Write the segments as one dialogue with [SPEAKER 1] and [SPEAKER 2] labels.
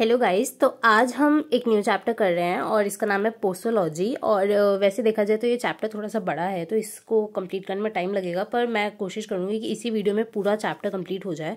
[SPEAKER 1] hello guys तो आज हम एक न्यू चैप्टर कर रहे हैं और इसका नाम है पोस्टोलॉजी और वैसे देखा जाए तो ये चैप्टर थोड़ा सा बड़ा है तो इसको कंप्लीट करने में टाइम लगेगा पर मैं कोशिश करूँगी कि इसी वीडियो में पूरा चैप्टर कंप्लीट हो जाए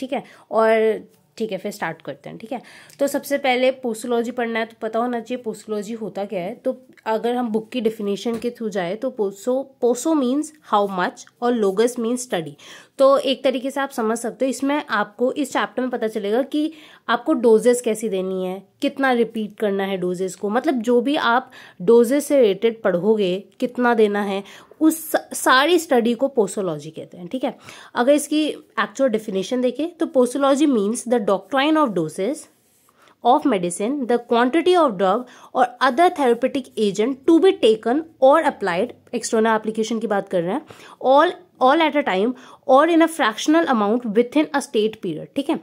[SPEAKER 1] ठीक है और ठीक है फिर स्टार्ट करते हैं ठीक है तो सबसे पहले पोस्टोलॉजी पढ़ना है तो पता होना चाहिए पोस्टोलॉजी होता क्या है तो अगर हम बुक की डिफिनेशन के थ्रू जाए तो poso poso means how much और लोगस मीन्स स्टडी तो एक तरीके से आप समझ सकते हो इसमें आपको इस चैप्टर में पता चलेगा कि आपको डोजेस कैसी देनी है कितना रिपीट करना है डोजेस को मतलब जो भी आप डोजेस से रिलेटेड पढ़ोगे कितना देना है उस सारी स्टडी को पोसोलॉजी कहते हैं ठीक है अगर इसकी एक्चुअल डिफिनेशन देखें तो posology means the doctrine of doses of medicine, the quantity of drug or other therapeutic agent to be taken or applied, external application की बात कर रहे हैं all all at a time or in a fractional amount within a state period ठीक है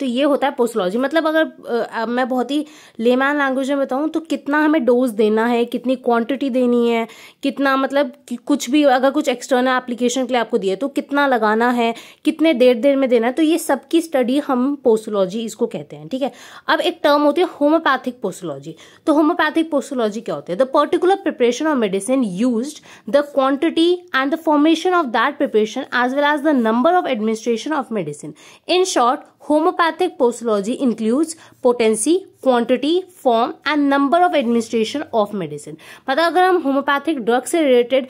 [SPEAKER 1] तो ये होता है पोस्टोलॉजी मतलब अगर आ, मैं बहुत ही लेमैन लैंग्वेज में बताऊँ तो कितना हमें डोज देना है कितनी क्वांटिटी देनी है कितना मतलब कि कुछ भी अगर कुछ एक्सटर्नल एप्लीकेशन के लिए आपको दिया तो कितना लगाना है कितने देर देर में देना है तो ये सबकी स्टडी हम पोस्टोलॉजी इसको कहते हैं ठीक है अब एक टर्म होती है होम्योपैथिक पोस्टोलॉजी तो होम्योपैथिक पोस्टोलॉजी क्या होती है the particular preparation of medicine use the quantity and the formation of that preparation as well as the number of administration of medicine in short homeopathic posology includes potency quantity form and number of administration of medicine मतलब अगर हम homeopathic drug से related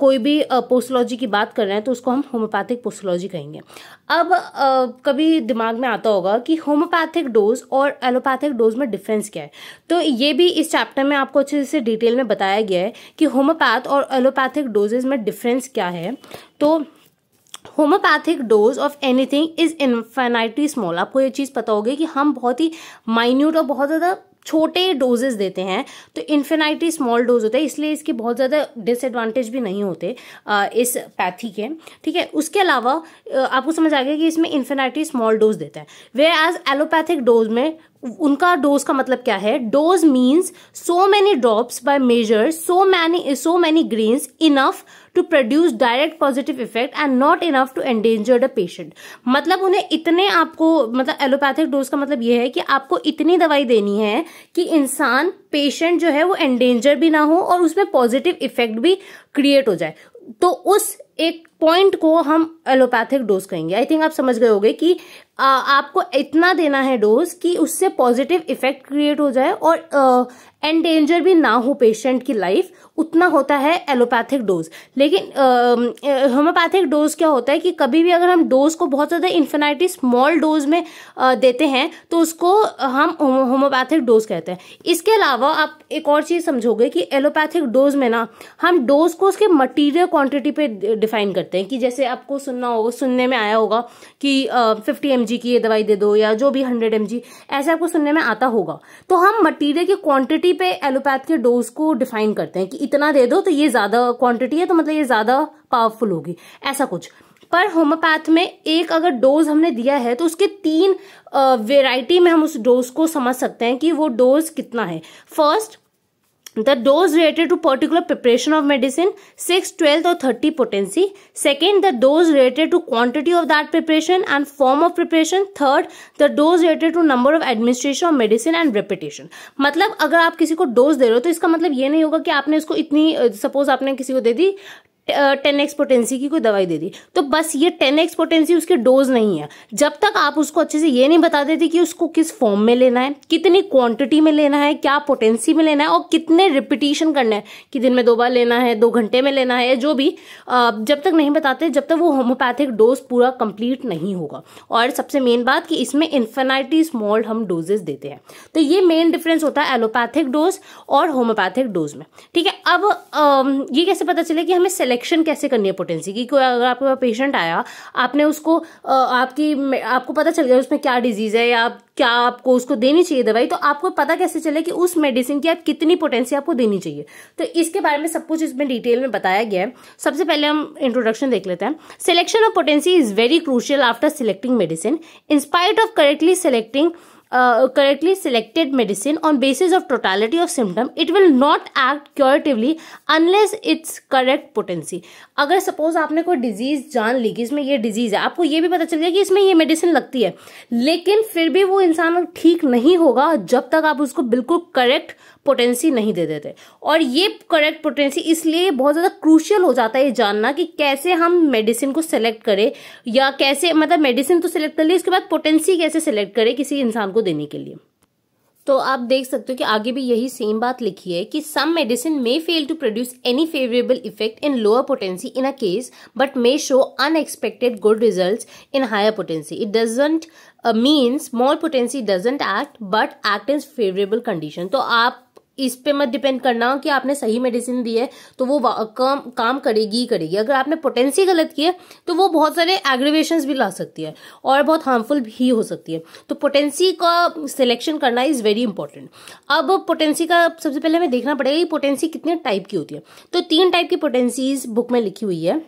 [SPEAKER 1] कोई भी पोस्टोलॉजी की बात कर रहे हैं तो उसको हम होम्योपैथिक पोस्टोलॉजी कहेंगे अब कभी दिमाग में आता होगा कि होम्योपैथिक डोज और एलोपैथिक डोज में डिफरेंस क्या है तो ये भी इस चैप्टर में आपको अच्छे से डिटेल में बताया गया है कि होम्योपैथ और एलोपैथिक डोजेज में डिफरेंस क्या है तो homeopathic dose of anything is infinitely small आपको ये चीज़ पता होगी कि हम बहुत ही माइन्यूट और बहुत ज़्यादा छोटे डोजेज देते हैं तो इन्फेनाइटली स्मॉल डोज होते हैं इसलिए इसके बहुत ज़्यादा डिसएडवांटेज भी नहीं होते इस पैथी के ठीक है उसके अलावा आपको समझ आ गया कि इसमें इन्फेनाइटली स्मॉल डोज देता है वे एज एलोपैथिक डोज में उनका डोज का मतलब क्या है dose means so many drops by measure so many so many grains enough to produce direct positive effect and not enough to endanger the patient मतलब उन्हें इतने आपको मतलब एलोपैथिक डोज का मतलब यह है कि आपको इतनी दवाई देनी है कि इंसान पेशेंट जो है वो एंडेंजर भी ना हो और उसमें पॉजिटिव इफेक्ट भी क्रिएट हो जाए तो उस एक पॉइंट को हम एलोपैथिक डोज कहेंगे आई थिंक आप समझ गए होगे कि आ, आपको इतना देना है डोज कि उससे पॉजिटिव इफेक्ट क्रिएट हो जाए और एंडेंजर भी ना हो पेशेंट की लाइफ उतना होता है एलोपैथिक डोज लेकिन होम्योपैथिक डोज क्या होता है कि कभी भी अगर हम डोज को बहुत ज़्यादा इन्फिनाइटी स्मॉल डोज में आ, देते हैं तो उसको हम होम्योपैथिक डोज कहते हैं इसके अलावा आप एक और चीज़ समझोगे कि एलोपैथिक डोज में ना हम डोज को उसके मटीरियल क्वान्टिटी पे डिफाइन करते करते हैं कि जैसे आपको सुनना होगा सुनने में आया होगा कि फिफ्टी एम की ये दवाई दे दो या जो भी हंड्रेड एम ऐसे आपको सुनने में आता होगा तो हम मटीरियल की क्वांटिटी पे एलोपैथ के डोज को डिफाइन करते हैं कि इतना दे दो तो ये ज़्यादा क्वांटिटी है तो मतलब ये ज़्यादा पावरफुल होगी ऐसा कुछ पर होम्योपैथ में एक अगर डोज हमने दिया है तो उसके तीन वेराइटी में हम उस डोज को समझ सकते हैं कि वो डोज कितना है first the dose related to particular preparation of medicine six twelfth और thirty potency second the dose related to quantity of that preparation and form of preparation third the dose related to number of administration of medicine and repetition मतलब अगर आप किसी को dose दे रहे हो तो इसका मतलब ये नहीं होगा कि आपने इसको इतनी सपोज uh, आपने किसी को दे दी टेन एक्स पोटेंसी की कोई दवाई दे दी तो बस ये टेन एक्स पोटेंसी उसकी डोज नहीं है जब तक आप उसको अच्छे से ये नहीं बता देते कि उसको किस फॉर्म में लेना है कितनी क्वांटिटी में लेना है क्या पोटेंसी में लेना है और कितने रिपीटिशन करना है कि दिन में दो बार लेना है दो घंटे में लेना है जो भी जब तक नहीं बताते जब तक वो होम्योपैथिक डोज पूरा कंप्लीट नहीं होगा और सबसे मेन बात कि इसमें इन्फेनाइटी स्मॉल हम डोजेस देते हैं तो ये मेन डिफरेंस होता है एलोपैथिक डोज और होम्योपैथिक डोज में ठीक है अब ये कैसे पता चले कि हमें सिलेक्शन कैसे करनी है पोटेंसी की कोई अगर आपके पास पेशेंट आया आपने उसको आपकी आपको पता चल गया उसमें क्या डिजीज है या क्या आपको उसको देनी चाहिए दवाई तो आपको पता कैसे चले कि उस मेडिसिन की आप कितनी पोटेंसी आपको देनी चाहिए तो इसके बारे में सब कुछ इसमें डिटेल में बताया गया है सबसे पहले हम इंट्रोडक्शन देख लेते हैं selection of potency is very crucial after selecting medicine in spite of correctly selecting correctly selected medicine on basis of totality of symptom it will not act curatively unless its correct potency अगर suppose आपने कोई disease जान ली कि इसमें ये disease है आपको ये भी पता चल गया कि इसमें ये medicine लगती है लेकिन फिर भी वो इंसान ठीक नहीं होगा जब तक आप उसको बिल्कुल correct पोटेंसी नहीं दे देते और ये करेक्ट पोटेंसी इसलिए बहुत ज़्यादा क्रूशियल हो जाता है ये जानना कि कैसे हम मेडिसिन को सेलेक्ट करें या कैसे मतलब मेडिसिन तो सिलेक्ट कर ली उसके बाद पोटेंसी कैसे सेलेक्ट करें किसी इंसान को देने के लिए तो आप देख सकते हो कि आगे भी यही सेम बात लिखी है कि some medicine may fail to produce any favourable effect in lower potency in a case but may show unexpected good result in higher potency it doesn't mean small potency doesn't act but act in favourable condition तो आप इस पे मत depend करना कि आपने सही medicine दी है तो वो काम काम करेगी ही करेगी अगर आपने पोटेंसी गलत की है तो वो बहुत सारे एग्रीवेशन भी ला सकती है और बहुत हार्मफुल भी हो सकती है तो पोटेंसी का सिलेक्शन करना इज़ वेरी इंपॉर्टेंट अब पोटेंसी का सबसे पहले हमें देखना पड़ेगा कि पोटेंसी कितने टाइप की होती है तो तीन टाइप की पोटेंसीज बुक में लिखी हुई है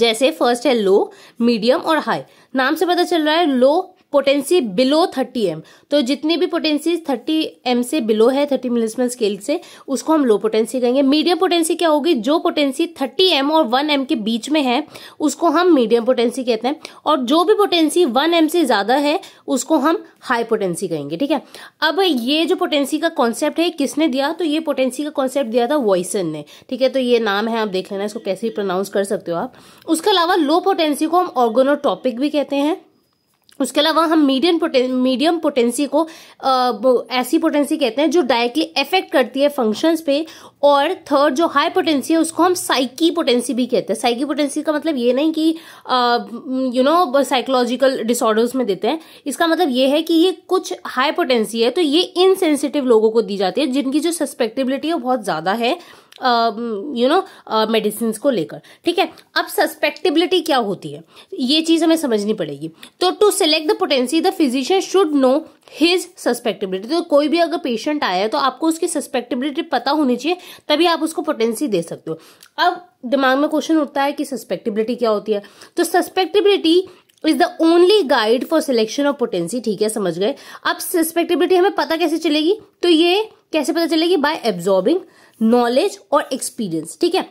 [SPEAKER 1] जैसे फर्स्ट है लो मीडियम और हाई नाम से पता चल रहा है low potency below thirty M तो जितनी भी पोटेंसी थर्टी एम से बिलो है थर्टी मिलिस्मल स्केल से उसको हम लो पोटेंसी कहेंगे मीडियम पोटेंसी क्या होगी जो पोटेंसी थर्टी एम और वन एम के बीच में है उसको हम मीडियम पोटेंसी कहते हैं और जो भी पोटेंसी वन एम से ज्यादा है उसको हम हाई पोटेंसी कहेंगे ठीक है अब ये जो पोटेंसी का कॉन्सेप्ट है किसने दिया तो ये पोटेंसी का कॉन्सेप्ट दिया था वॉइसन ने ठीक है तो ये नाम है आप देख लेना इसको कैसे प्रोनाउंस कर सकते हो आप उसके अलावा लो पोटेंसी को हम ऑर्गोनोटॉपिक भी कहते हैं उसके अलावा हम मीडियम पोटें, मीडियम पोटेंसी को ऐसी पोटेंसी कहते हैं जो डायरेक्टली अफेक्ट करती है फंक्शंस पे और थर्ड जो हाई पोटेंसी है उसको हम साइकी पोटेंसी भी कहते हैं साइकी पोटेंसी का मतलब ये नहीं कि यू नो साइकोलॉजिकल डिसऑर्डर्स में देते हैं इसका मतलब ये है कि ये कुछ हाई पोटेंसी है तो ये इनसेंसिटिव लोगों को दी जाती है जिनकी जो सस्पेक्टिबिलिटी है बहुत ज़्यादा है यू नो मेडिसिन को लेकर ठीक है अब सस्पेक्टेबिलिटी क्या होती है ये चीज़ हमें समझनी पड़ेगी तो to select the potency the physician should know his susceptibility तो कोई भी अगर पेशेंट आया है तो आपको उसकी सस्पेक्टेबिलिटी पता होनी चाहिए तभी आप उसको पोटेंसी दे सकते हो अब दिमाग में क्वेश्चन उठता है कि सस्पेक्टेबिलिटी क्या होती है तो susceptibility is the only guide for selection of potency ठीक है समझ गए अब सस्पेक्टेबिलिटी हमें पता कैसे चलेगी तो ये कैसे पता चलेगी बाय एब्जॉर्बिंग नॉलेज और एक्सपीरियंस ठीक है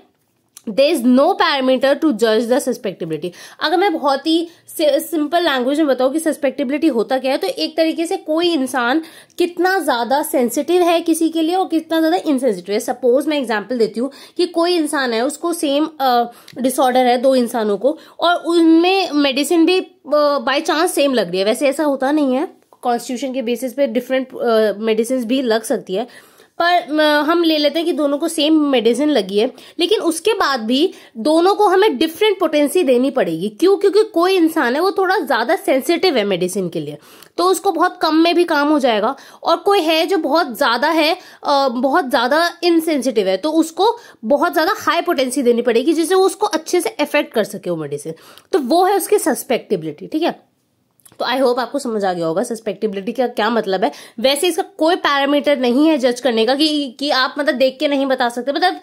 [SPEAKER 1] there is no parameter to जज द सस्पेक्टिबिलिटी अगर मैं बहुत ही सिंपल लैंग्वेज में बताऊँ कि सस्पेक्टिबिलिटी होता क्या है तो एक तरीके से कोई इंसान कितना ज्यादा सेंसिटिव है किसी के लिए और कितना ज्यादा इनसेंसिटिव है सपोज मैं एग्जाम्पल देती हूँ कि कोई इंसान है उसको सेम डिसऑर्डर uh, है दो इंसानों को और उनमें मेडिसिन भी बाय चांस सेम लग रही है वैसे ऐसा होता नहीं है कॉन्स्टिट्यूशन के बेसिस पे डिफरेंट मेडिसिन uh, भी लग सकती है पर हम ले लेते हैं कि दोनों को सेम मेडिसिन लगी है लेकिन उसके बाद भी दोनों को हमें डिफरेंट पोटेंसी देनी पड़ेगी क्यों क्योंकि कोई इंसान है वो थोड़ा ज़्यादा सेंसिटिव है मेडिसिन के लिए तो उसको बहुत कम में भी काम हो जाएगा और कोई है जो बहुत ज़्यादा है बहुत ज़्यादा इनसेंसिटिव है तो उसको बहुत ज़्यादा हाई पोटेंसी देनी पड़ेगी जिससे वो उसको अच्छे से इफेक्ट कर सके वो मेडिसिन तो वो है उसकी सस्पेक्टिबिलिटी ठीक है तो आई होप आपको समझ आ गया होगा सस्पेक्टिबिलिटी का क्या मतलब है वैसे इसका कोई पैरामीटर नहीं है जज करने का कि कि आप मतलब देख के नहीं बता सकते मतलब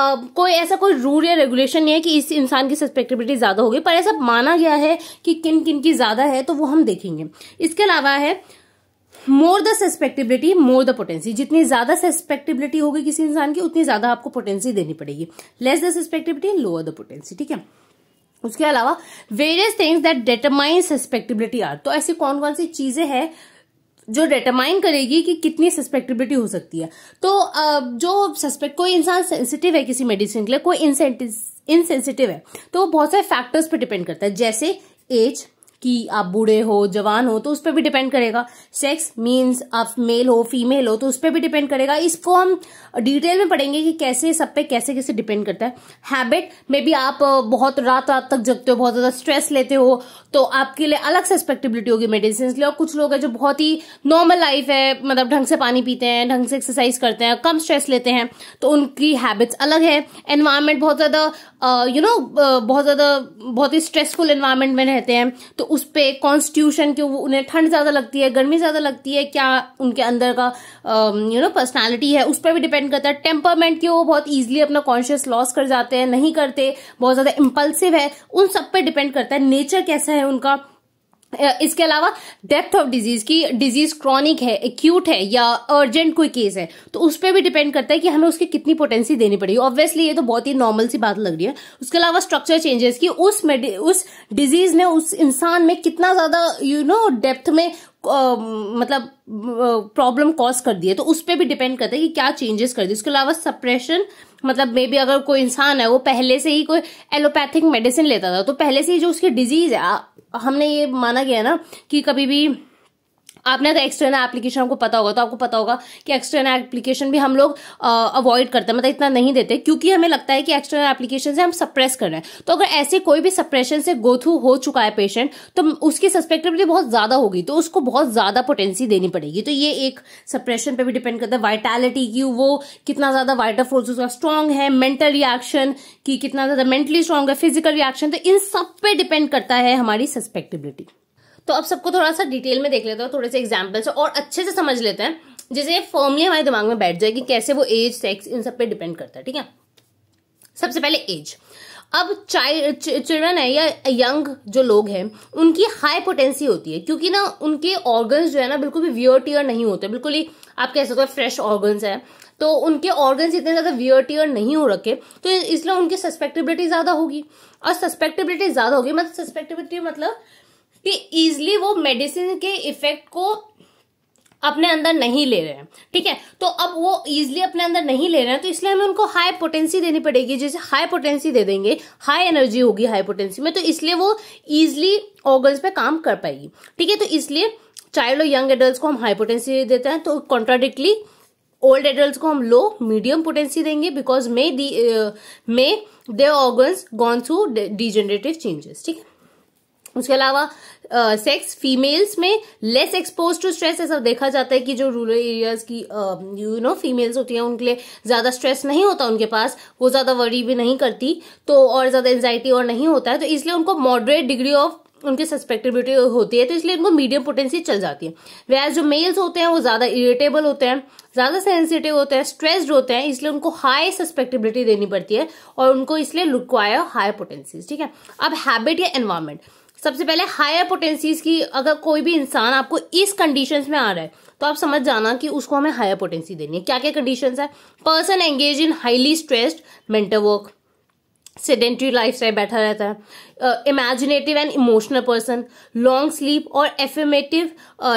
[SPEAKER 1] Uh, कोई ऐसा कोई रूल या रेगुलेशन नहीं है कि इस इंसान की सस्पेक्टिबिलिटी ज़्यादा होगी पर ऐसा माना गया है कि किन किन की ज़्यादा है तो वो हम देखेंगे इसके अलावा है more the susceptibility more the potency जितनी ज्यादा सस्पेक्टिबिलिटी होगी किसी इंसान की उतनी ज्यादा आपको पोटेंसी देनी पड़ेगी less the susceptibility lower the potency ठीक है उसके अलावा various things that determine susceptibility are तो ऐसी कौन कौन सी चीजें हैं जो डिटरमाइन करेगी कि कितनी सस्पेक्टिबिलिटी हो सकती है तो जो सस्पेक्ट कोई इंसान सेंसिटिव है किसी मेडिसिन के लिए कोई इनसेंटिव इनसेंसिटिव है तो वो बहुत सारे फैक्टर्स पर डिपेंड करता है जैसे एज कि आप बूढ़े हो जवान हो तो उस पर भी डिपेंड करेगा सेक्स मीन्स आप मेल हो फीमेल हो तो उस पर भी डिपेंड करेगा इसको हम डिटेल में पढ़ेंगे कि कैसे सब पे कैसे कैसे डिपेंड करता है हैबिट में भी आप बहुत रात रात तक जगते हो बहुत ज़्यादा स्ट्रेस लेते हो तो आपके लिए अलग से एक्सपेक्टेबिलिटी होगी मेडिसिन लिए और कुछ लोग हैं जो बहुत ही नॉर्मल लाइफ है मतलब ढंग से पानी पीते हैं ढंग से एक्सरसाइज करते हैं कम स्ट्रेस लेते हैं तो उनकी हैबिट्स अलग है एनवायरमेंट बहुत ज़्यादा यू नो बहुत ज़्यादा बहुत ही स्ट्रेसफुल एनवायरमेंट में रहते हैं तो उस पर कॉन्स्टिट्यूशन क्यों उन्हें ठंड ज़्यादा लगती है गर्मी ज़्यादा लगती है क्या उनके अंदर का यू नो पर्सनैलिटी है उस पर भी डिपेंड करता है टेम्परमेंट क्यों वो बहुत ईजिली अपना कॉन्शियस लॉस कर जाते हैं नहीं करते बहुत ज़्यादा इम्पल्सिव है उन सब पर डिपेंड करता है नेचर कैसा है उनका इसके अलावा डेप्थ ऑफ डिजीज की डिजीज क्रॉनिक है एक्यूट है या अर्जेंट कोई केस है तो उस पर भी डिपेंड करता है कि हमें उसकी कितनी पोटेंसी देनी पड़ेगी ऑब्वियसली ये तो बहुत ही नॉर्मल सी बात लग रही है उसके अलावा स्ट्रक्चर चेंजेस की उस उस डिजीज ने उस इंसान में कितना ज्यादा यू नो डेप्थ में Uh, मतलब प्रॉब्लम कॉज कर दी है तो उस पर भी डिपेंड करता है कि क्या चेंजेस कर दिए उसके अलावा सप्रेशन मतलब मे बी अगर कोई इंसान है वो पहले से ही कोई एलोपैथिक मेडिसिन लेता था तो पहले से ही जो उसकी डिजीज है हमने ये माना गया ना कि कभी भी आपने अगर एक्सटर्नल एप्लीकेशन आपको पता होगा तो आपको पता होगा कि एक्सटर्नल एप्लीकेशन भी हम लोग अवॉइड करते हैं मतलब इतना नहीं देते क्योंकि हमें लगता है कि एक्सटर्नल एप्लीकेशन से हम सप्रेस कर रहे हैं तो अगर ऐसे कोई भी सप्रेशन से गो थ्रू हो चुका है पेशेंट तो उसकी सस्पेक्टिविटी बहुत ज़्यादा होगी तो उसको बहुत ज़्यादा पोटेंसी देनी पड़ेगी तो ये एक सप्रेशन पर भी डिपेंड करता है वाइटैलिटी की वो कितना ज़्यादा वाइटल फोर्स उसका स्ट्रांग है मेंटल रिएक्शन की कितना ज़्यादा मेंटली स्ट्रांग है फिजिकल रिएक्शन तो इन सब पे डिपेंड करता है हमारी सस्पेक्टिबिलिटी तो अब सबको थोड़ा सा डिटेल में देख लेते हैं थोड़े से एग्जाम्पल्स और अच्छे से समझ लेते हैं जिसे फॉर्मली हमारे दिमाग में बैठ जाए कि कैसे वो एज सेक्स इन सब पे डिपेंड करता है ठीक है सबसे पहले एज अब चाइल्ड चिल्ड्रन है या यंग जो लोग हैं उनकी हाई पोटेंसी होती है क्योंकि ना उनके ऑर्गन्स जो है ना बिल्कुल भी व्यर टीयर नहीं होते बिल्कुल ही आप कह सकते हो फ्रेश ऑर्गन्स है तो उनके ऑर्गन्स इतने ज़्यादा व्यर टीयर नहीं हो रखे तो इसलिए उनकी सस्पेक्टेबिलिटी ज़्यादा होगी और सस्पेक्टेबिलिटी ज़्यादा होगी मतलब सस्पेक्टेबिलिटी मतलब कि इजिली वो मेडिसिन के इफेक्ट को अपने अंदर नहीं ले रहे हैं ठीक है तो अब वो इजली अपने अंदर नहीं ले रहे हैं तो इसलिए हमें उनको हाई पोटेंसी देनी पड़ेगी जैसे हाई पोटेंसी दे देंगे हाई एनर्जी होगी हाई पोटेंसी में तो इसलिए वो इजिली ऑर्गन्स पे काम कर पाएगी ठीक है तो इसलिए चाइल्ड और यंग एडल्ट को हम हाई पोटेंसी देते हैं तो कॉन्ट्राडिक्टली ओल्ड एडल्ट को हम लो मीडियम पोटेंसी देंगे because may may they organs gone through degenerative changes ठीक है उसके अलावा सेक्स फीमेल्स में लेस एक्सपोज टू स्ट्रेस ऐसा देखा जाता है कि जो रूरल एरियाज की यू नो फीमेल्स होती हैं उनके लिए ज़्यादा स्ट्रेस नहीं होता उनके पास वो ज़्यादा वरी भी नहीं करती तो और ज़्यादा एनजाइटी और नहीं होता है तो इसलिए उनको मॉडरेट डिग्री ऑफ उनकी सस्पेक्टेबिलिटी होती है तो इसलिए उनको मीडियम पोटेंसी चल जाती है वैज जो मेल्स होते हैं वो ज़्यादा इरिटेबल होते हैं ज़्यादा सेंसिटिव होते हैं स्ट्रेस्ड होते हैं इसलिए उनको हाई सस्पेक्टेबिलिटी देनी पड़ती है और उनको इसलिए रिक्वायर हाई पोटेंसी ठीक है अब हैबिट या एनवायरमेंट सबसे पहले हायर पोटेंसीज की अगर कोई भी इंसान आपको इस कंडीशंस में आ रहा है तो आप समझ जाना कि उसको हमें हायर पोटेंसी देनी है क्या क्या कंडीशंस है person engage in highly stressed mental work sedentary life style बैठा रहता है imaginative and emotional person long sleep और एफेमेटिव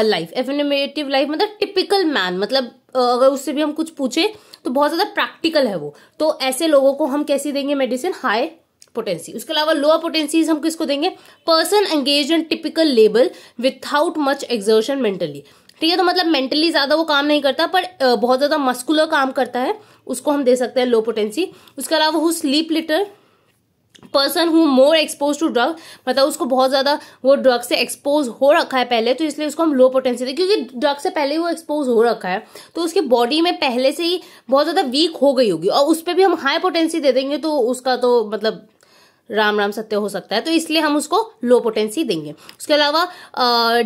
[SPEAKER 1] लाइफ एफेमेटिव लाइफ मतलब टिपिकल मैन मतलब uh, अगर उससे भी हम कुछ पूछे तो बहुत ज़्यादा प्रैक्टिकल है वो तो ऐसे लोगों को हम कैसी देंगे मेडिसिन हाई पोटेंसी उसके अलावा लोअर पोटेंसीज हम किसको देंगे person engage in typical labour without much exertion mentally ठीक है तो मतलब मेंटली ज़्यादा वो काम नहीं करता पर बहुत ज़्यादा मस्कुलर काम करता है उसको हम दे सकते हैं लो पोटेंसी उसके अलावा who sleep little person who more expose to drug मतलब उसको बहुत ज़्यादा वो ड्रग से एक्सपोज हो रखा है पहले तो इसलिए उसको हम लो पोटेंसी दें क्योंकि ड्रग से पहले ही वो एक्सपोज हो रखा है तो उसकी बॉडी में पहले से ही बहुत ज़्यादा वीक हो गई होगी और उस पर भी हम हाई पोटेंसी दे देंगे तो उसका तो मतलब राम राम सत्य हो सकता है तो इसलिए हम उसको लो पोटेंसी देंगे उसके अलावा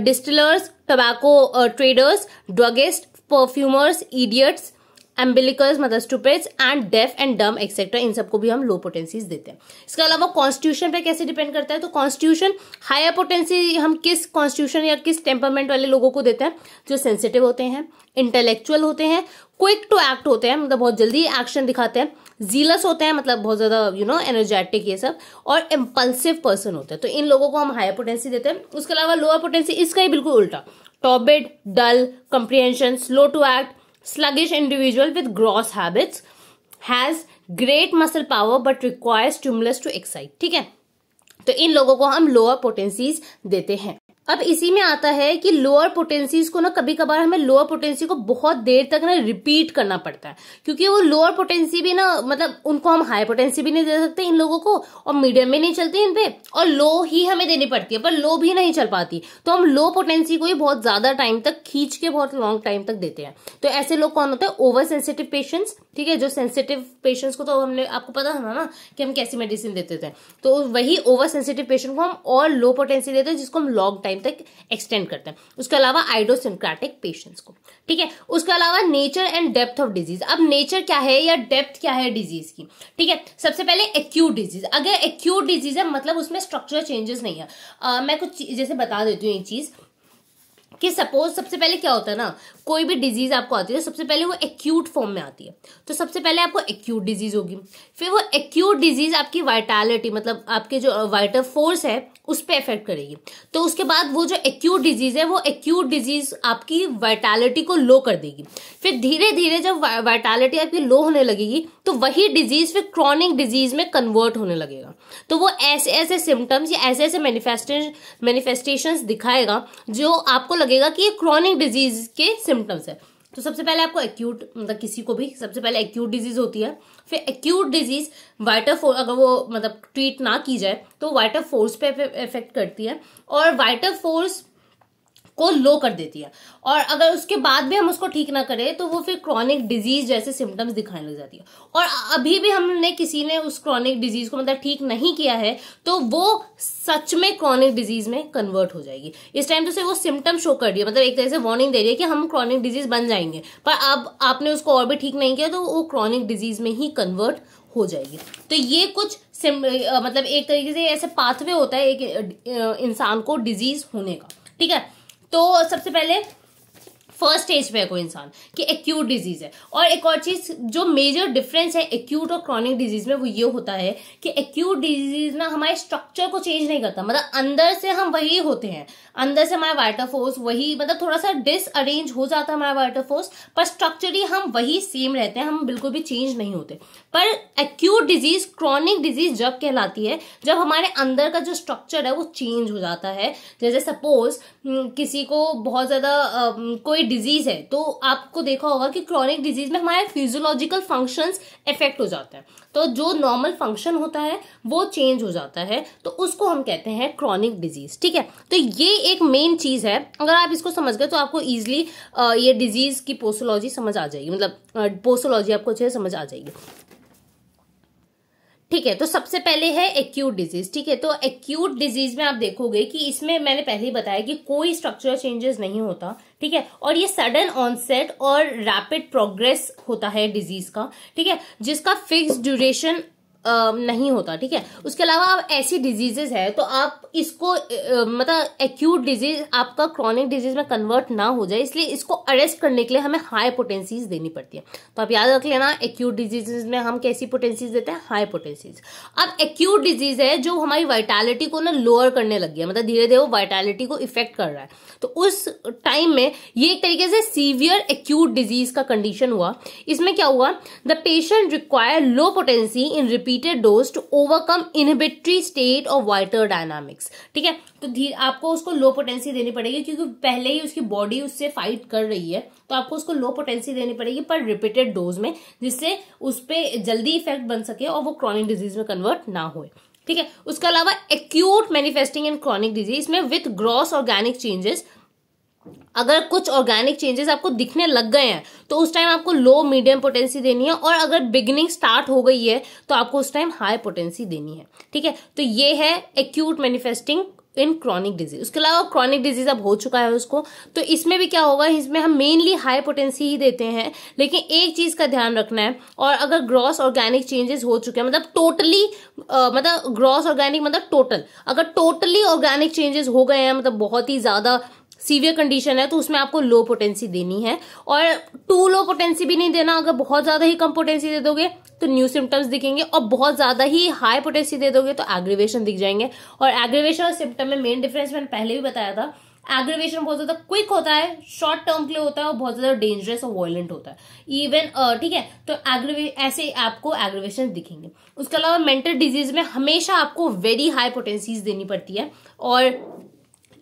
[SPEAKER 1] distillers tobacco traders druggist perfumers idiots imbecile मतलब stupid and deaf and dumb etcetera इन सबको भी हम लो पोटेंसीज देते हैं इसके अलावा कॉन्स्टिट्यूशन पे कैसे डिपेंड करता है तो कॉन्स्टिट्यूशन हायर पोटेंसी हम किस कॉन्स्टिट्यूशन या किस टेम्परमेंट वाले लोगों को देते हैं जो सेंसिटिव होते हैं इंटेलेक्चुअल होते हैं क्विक टू एक्ट होते हैं मतलब बहुत जल्दी एक्शन दिखाते हैं जीलस होते हैं मतलब बहुत ज़्यादा यू नो एनर्जेटिक ये सब और इम्पल्सिव पर्सन होते हैं तो इन लोगों को हम हायर पोटेंसी देते हैं उसके अलावा लोअर पोटेंसी इसका ही बिल्कुल उल्टा torpid dull comprehension slow to act sluggish individual with gross habits has great muscle power but requires stimulus to excite ठीक है तो इन लोगों को हम lower potencies देते हैं अब इसी में आता है कि लोअर पोटेंसीज को ना कभी कभार हमें लोअर पोटेंसी को बहुत देर तक ना रिपीट करना पड़ता है क्योंकि वो लोअर पोटेंसी भी ना मतलब उनको हम हाई पोटेंसी भी नहीं दे सकते इन लोगों को और मीडियम भी नहीं चलती इन पे और लो ही हमें देनी पड़ती है पर लो भी नहीं चल पाती तो हम लो पोटेंसी को ही बहुत ज्यादा टाइम तक खींच के बहुत लॉन्ग टाइम तक देते हैं तो ऐसे लोग कौन होते हैं ओवर सेंसिटिव पेशेंट्स ठीक है जो सेंसिटिव पेशेंट्स को तो हमने आपको पता था ना कि हम कैसी मेडिसिन देते थे तो वही ओवर सेंसिटिव पेशेंट को हम और लो पोटेंसी देते हैं जिसको हम लॉन्ग टाइम टाइम तक एक्सटेंड करते हैं उसके अलावा आइडोसिनक्राटिक पेशेंट्स को ठीक है उसके अलावा nature and depth of disease अब नेचर क्या है या डेप्थ क्या है डिजीज की ठीक है सबसे पहले एक्यूट डिजीज अगर एक्यूट डिजीज है मतलब उसमें स्ट्रक्चरल चेंजेस नहीं है आ, मैं कुछ जैसे बता देती हूँ एक चीज़ कि सपोज सबसे पहले क्या होता है ना कोई भी डिजीज आपको आती है सबसे पहले वो एक्यूट फॉर्म में आती है तो सबसे पहले आपको एक्यूट डिजीज होगी फिर वो एक्यूट डिजीज आपकी वाइटालिटी मतलब आपके जो वाइटल फोर्स है उस पर इफेक्ट करेगी तो उसके बाद वो जो एक्यूट डिजीज है वो एक्यूट डिजीज आपकी वाइटालिटी को लो कर देगी फिर धीरे धीरे जब वाइटालिटी आपकी लो होने लगेगी तो वही डिजीज फिर क्रॉनिक डिजीज में कन्वर्ट होने लगेगा तो वो ऐसे ऐसे सिम्टम्स या ऐसे ऐसे मैनिफेस्टेश मैनिफेस्टेशन दिखाएगा जो आपको लगेगा कि ये क्रॉनिक डिजीज के सिम्टम्स सिम्टम्स है तो सबसे पहले आपको एक्यूट मतलब किसी को भी सबसे पहले एक्यूट डिजीज होती है फिर एक्यूट डिजीज वाइटर फोर्स अगर वो मतलब ट्रीट ना की जाए तो वाइटर फोर्स पे इफेक्ट करती है और वाइटर फोर्स को लो कर देती है और अगर उसके बाद भी हम उसको ठीक ना करें तो वो फिर क्रॉनिक डिजीज जैसे सिम्टम्स दिखाने लग जाती है और अभी भी हमने किसी ने उस क्रॉनिक डिजीज को मतलब ठीक नहीं किया है तो वो सच में क्रॉनिक डिजीज में कन्वर्ट हो जाएगी इस टाइम तो सिर्फ वो सिम्टम शो कर दिया मतलब एक तरह से वार्निंग दे रही है कि हम क्रॉनिक डिजीज बन जाएंगे पर अब आपने उसको और भी ठीक नहीं किया तो वो क्रॉनिक डिजीज में ही कन्वर्ट हो जाएगी तो ये कुछ मतलब एक तरीके से ऐसे पाथवे होता है एक इंसान को डिजीज होने का ठीक है तो सबसे पहले फर्स्ट स्टेज पे है कोई इंसान कि एक्यूट डिजीज है और एक और चीज जो मेजर डिफरेंस है एक्यूट और क्रॉनिक डिजीज में वो ये होता है कि एक्यूट डिजीज ना हमारे स्ट्रक्चर को चेंज नहीं करता मतलब अंदर से हम वही होते हैं अंदर से हमारा वाइटाफोर्स वही मतलब थोड़ा सा डिसअरेंज हो जाता है हमारा वाइटाफोर्स पर स्ट्रक्चरली हम वही सेम रहते हैं हम बिल्कुल भी चेंज नहीं होते पर एक्यूट डिजीज क्रॉनिक डिजीज जब कहलाती है जब हमारे अंदर का जो स्ट्रक्चर है वो चेंज हो जाता है जैसे सपोज हम्म, किसी को बहुत ज़्यादा कोई डिजीज़ है तो आपको देखा होगा कि क्रॉनिक डिजीज़ में हमारे फिजियोलॉजिकल फंक्शंस इफेक्ट हो जाते हैं तो जो नॉर्मल फंक्शन होता है वो चेंज हो जाता है तो उसको हम कहते हैं क्रॉनिक डिजीज़ ठीक है तो ये एक मेन चीज़ है अगर आप इसको समझ गए तो आपको ईजिली ये डिजीज़ की पोस्टोलॉजी समझ आ जाएगी मतलब पोस्टोलॉजी आपको अच्छे समझ आ जाएगी ठीक है तो सबसे पहले है एक्यूट डिजीज ठीक है तो एक्यूट डिजीज में आप देखोगे कि इसमें मैंने पहले ही बताया कि कोई स्ट्रक्चरल चेंजेस नहीं होता ठीक है और ये सडन ऑनसेट और रैपिड प्रोग्रेस होता है डिजीज का ठीक है जिसका फिक्स ड्यूरेशन नहीं होता ठीक है उसके अलावा अब ऐसी डिजीजेज है तो आप इसको मतलब एक्यूट डिजीज आपका क्रॉनिक डिजीज में कन्वर्ट ना हो जाए इसलिए इसको अरेस्ट करने के लिए हमें हाई पोटेंसीज देनी पड़ती है तो आप याद रख लेना एक्यूट डिजीजेज में हम कैसी पोटेंसीज देते हैं हाई पोटेंसीज अब एक्यूट डिजीज है जो हमारी वाइटालिटी को ना लोअर करने लग है मतलब धीरे धीरे वो वाइटालिटी को इफेक्ट कर रहा है तो उस टाइम में ये एक तरीके से सीवियर एक्यूट डिजीज का कंडीशन हुआ इसमें क्या हुआ the patient require low potency in repeat repeated dose to overcome inhibitory state और वाटर डायनामिक्स ठीक है तो आपको उसको लो पोटेंसी देनी पड़ेगी क्योंकि पहले ही उसकी बॉडी उससे फाइट कर रही है तो आपको उसको लो पोटेंसी देनी पड़ेगी पर रिपीटेड डोज में जिससे उस पर जल्दी इफेक्ट बन सके और वो क्रॉनिक डिजीज में कन्वर्ट ना हो ठीक है उसके अलावा acute manifesting and chronic disease में विथ ग्रॉस ऑर्गेनिक चेंजेस अगर कुछ ऑर्गेनिक चेंजेस आपको दिखने लग गए हैं तो उस टाइम आपको लो मीडियम पोटेंसी देनी है और अगर बिगनिंग स्टार्ट हो गई है तो आपको उस टाइम हाई पोटेंसी देनी है ठीक है तो ये है acute manifesting in chronic disease उसके अलावा क्रॉनिक डिजीज अब हो चुका है उसको तो इसमें भी क्या होगा इसमें हम मेनली हाई पोटेंसी ही देते हैं लेकिन एक चीज का ध्यान रखना है और अगर ग्रॉस ऑर्गेनिक चेंजेस हो चुके हैं मतलब टोटली मतलब ग्रॉस ऑर्गेनिक मतलब टोटल अगर टोटली ऑर्गेनिक चेंजेस हो गए हैं मतलब बहुत ही ज्यादा सीवियर कंडीशन है तो उसमें आपको लो पोटेंसी देनी है और टू लो पोटेंसी भी नहीं देना अगर बहुत ज़्यादा ही कम पोटेंसी दे दोगे तो न्यू सिम्टम्स दिखेंगे और बहुत ज़्यादा ही हाई पोटेंसी दे दोगे तो एग्रीवेशन दिख जाएंगे और एग्रीवेशन और सिम्टम में मेन डिफरेंस मैंने पहले भी बताया था एग्रीवेशन बहुत ज्यादा क्विक होता है शॉर्ट टर्म के लिए होता है और बहुत ज्यादा डेंजरस और वॉयलेंट होता है इवन ठीक है तो एग्रीवे ऐसे आपको एग्रीवेशन दिखेंगे उसके अलावा मेंटल डिजीज में हमेशा आपको वेरी हाई पोटेंसीज देनी पड़ती है और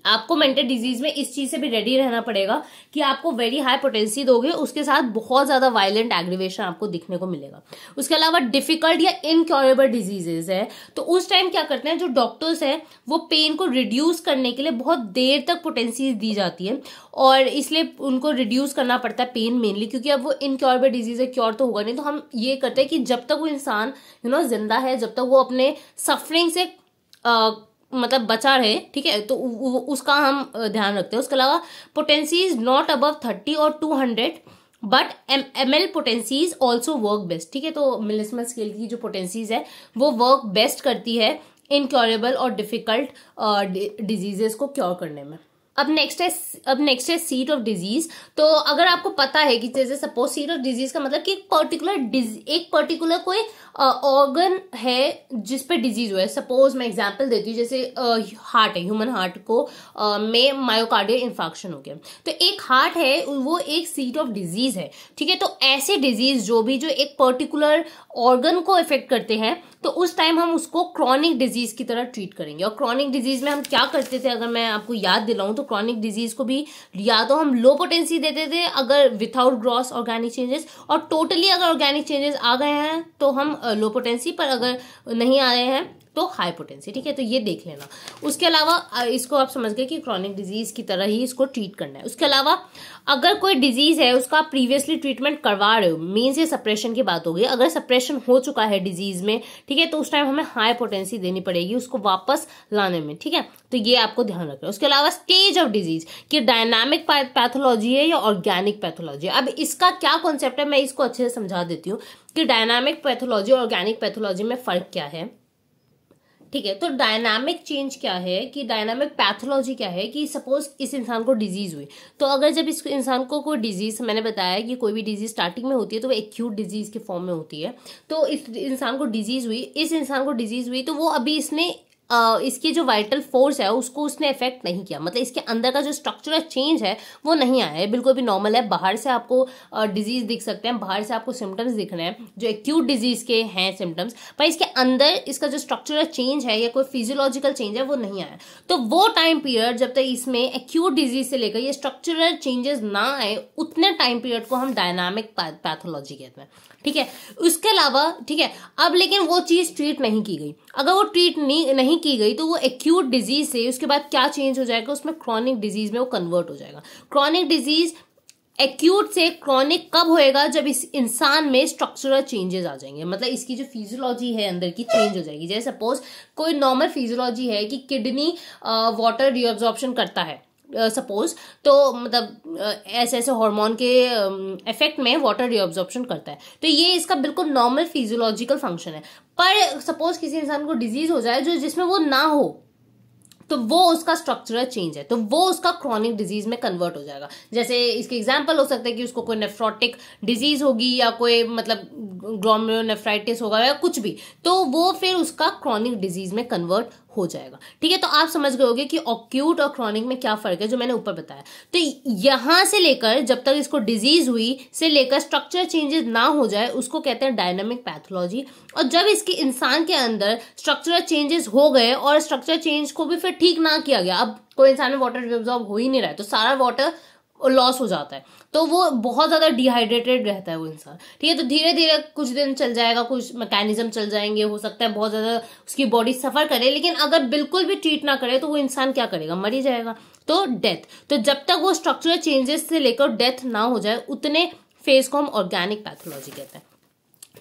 [SPEAKER 1] आपको मेंटल डिजीज में इस चीज से भी रेडी रहना पड़ेगा कि आपको वेरी हाई पोटेंसी दोगे उसके साथ बहुत ज़्यादा वायलेंट एग्रीवेशन आपको दिखने को मिलेगा उसके अलावा डिफिकल्ट या इनक्योरेबल डिजीजेज है तो उस टाइम क्या करते हैं जो डॉक्टर्स हैं वो पेन को रिड्यूस करने के लिए बहुत देर तक पोटेंसी दी जाती है और इसलिए उनको रिड्यूस करना पड़ता है पेन मेनली क्योंकि अब वो इनक्योरेबल डिजीज है क्योर तो होगा नहीं तो हम ये करते हैं कि जब तक वो इंसान यू नो जिंदा है जब तक वो अपने सफरिंग से मतलब बचा रहे ठीक है तो उसका हम ध्यान रखते हैं उसके अलावा potency is not above thirty और two hundred but M M L potencies also work best ठीक है तो मिलिसमल स्केल की जो पोटेंसीज है वो वर्क बेस्ट करती है इनक्योरेबल और डिफिकल्ट डिजीजेस को क्योर करने में अब नेक्स्ट है अब नेक्स्ट है सीट ऑफ डिजीज तो अगर आपको पता है कि जैसे सपोज सीट ऑफ डिजीज का मतलब कि एक पर्टिकुलर एक पर्टिकुलर कोई ऑर्गन है जिस पे डिजीज हुआ है सपोज मैं एग्जांपल देती हूँ जैसे हार्ट है ह्यूमन हार्ट को आ, में मायोकार्डियल इन्फेक्शन हो गया तो एक हार्ट है वो एक सीट ऑफ डिजीज है ठीक है तो ऐसे डिजीज जो भी जो एक पर्टिकुलर ऑर्गन को इफेक्ट करते हैं तो उस टाइम हम उसको क्रॉनिक डिजीज की तरह ट्रीट करेंगे और क्रॉनिक डिजीज में हम क्या करते थे अगर मैं आपको याद दिलाऊं तो क्रॉनिक डिजीज को भी या तो हम लो पोटेंसी देते थे अगर विथआउट ग्रॉस ऑर्गेनिक चेंजेस और टोटली अगर ऑर्गेनिक चेंजेस आ गए हैं तो हम लो पोटेंसी पर अगर नहीं आए हैं तो हाई पोटेंसी ठीक है तो ये देख लेना उसके अलावा इसको आप समझ गए कि क्रॉनिक डिजीज की तरह ही इसको ट्रीट करना है उसके अलावा अगर कोई डिजीज है उसका आप प्रीवियसली ट्रीटमेंट करवा रहे हो मीन्स ये सप्रेशन की बात होगी अगर सप्रेशन हो चुका है डिजीज में ठीक है तो उस टाइम हमें हाई पोटेंसी देनी पड़ेगी उसको वापस लाने में ठीक है तो ये आपको ध्यान रखना उसके अलावा स्टेज ऑफ डिजीज की डायनामिक पैथोलॉजी है या ऑर्गेनिक पैथोलॉजी अब इसका क्या कॉन्सेप्ट है मैं इसको अच्छे से समझा देती हूँ कि डायनामिक पैथोलॉजी और ऑर्गेनिक पैथोलॉजी में फर्क क्या है ठीक है तो डायनामिक चेंज क्या है कि डायनामिक पैथोलॉजी क्या है कि सपोज इस इंसान को डिजीज हुई तो अगर जब इस इंसान को कोई डिजीज मैंने बताया कि कोई भी डिजीज स्टार्टिंग में होती है तो वो एक्यूट डिजीज के फॉर्म में होती है तो इस इंसान को डिजीज हुई इस इंसान को डिजीज हुई तो वो अभी इसने इसके जो वाइटल फोर्स है उसको उसने इफेक्ट नहीं किया मतलब इसके अंदर का जो स्ट्रक्चरल चेंज है वो नहीं आया है बिल्कुल भी नॉर्मल है बाहर से आपको डिजीज दिख सकते हैं बाहर से आपको सिम्टम्स दिख रहे हैं जो एक्यूट डिजीज के हैं सिम्टम्स पर इसके अंदर इसका जो स्ट्रक्चरल चेंज है या कोई फिजियोलॉजिकल चेंज है वो नहीं आया तो वो टाइम पीरियड जब तक इसमें एक्यूट डिजीज से लेकर ये स्ट्रक्चरल चेंजेस ना आए उतने टाइम पीरियड को हम डायनामिक पैथोलॉजी कहते हैं ठीक है उसके अलावा ठीक है अब लेकिन वो चीज़ ट्रीट नहीं की गई अगर वो ट्रीट नहीं नहीं की गई तो वो एक्यूट डिजीज से उसके बाद क्या चेंज हो जाएगा उसमें क्रॉनिक डिजीज में वो कन्वर्ट हो जाएगा क्रॉनिक डिजीज एक्यूट से क्रॉनिक कब होएगा जब इस इंसान में स्ट्रक्चरल चेंजेस आ जाएंगे मतलब इसकी जो फिजियोलॉजी है अंदर की चेंज हो जाएगी जैसे सपोज कोई नॉर्मल फिजियोलॉजी है कि किडनी वाटर रिऑब्जॉर्प्शन करता है सपोज तो मतलब ऐसे ऐसे हार्मोन के इफेक्ट में वाटर रिऑब्जॉर्प्शन करता है तो ये इसका बिल्कुल नॉर्मल फिजियोलॉजिकल फंक्शन है पर सपोज किसी इंसान को डिजीज हो जाए जो जिसमें वो ना हो तो वो उसका स्ट्रक्चरल चेंज है तो वो उसका क्रॉनिक डिजीज में कन्वर्ट हो जाएगा जैसे इसके एग्जाम्पल हो सकता है कि उसको कोई नेफ्रोटिक डिजीज होगी या कोई मतलब ग्लोमेरोनेफ्राइटिस होगा या कुछ भी तो वो फिर उसका क्रॉनिक डिजीज में कन्वर्ट हो जाएगा ठीक है तो आप समझ गए होगे कि ऑक्यूट और क्रॉनिक में क्या फर्क है जो मैंने ऊपर बताया तो यहां से लेकर जब तक इसको डिजीज हुई से लेकर स्ट्रक्चर चेंजेस ना हो जाए उसको कहते हैं डायनामिक पैथोलॉजी और जब इसकी इंसान के अंदर स्ट्रक्चरल चेंजेस हो गए और स्ट्रक्चर चेंज को भी फिर ठीक ना किया गया अब कोई इंसान में वाटर एब्जॉर्ब हो ही नहीं रहा है तो सारा वाटर लॉस हो जाता है तो वो बहुत ज़्यादा डिहाइड्रेटेड रहता है वो इंसान ठीक है तो धीरे धीरे कुछ दिन चल जाएगा कुछ मैकेनिज्म चल जाएंगे हो सकता है बहुत ज़्यादा उसकी बॉडी सफ़र करे लेकिन अगर बिल्कुल भी ट्रीट ना करे तो वो इंसान क्या करेगा मर ही जाएगा तो डेथ तो जब तक वो स्ट्रक्चरल चेंजेस से लेकर डेथ ना हो जाए उतने फेज को हम ऑर्गेनिक पैथोलॉजी कहते हैं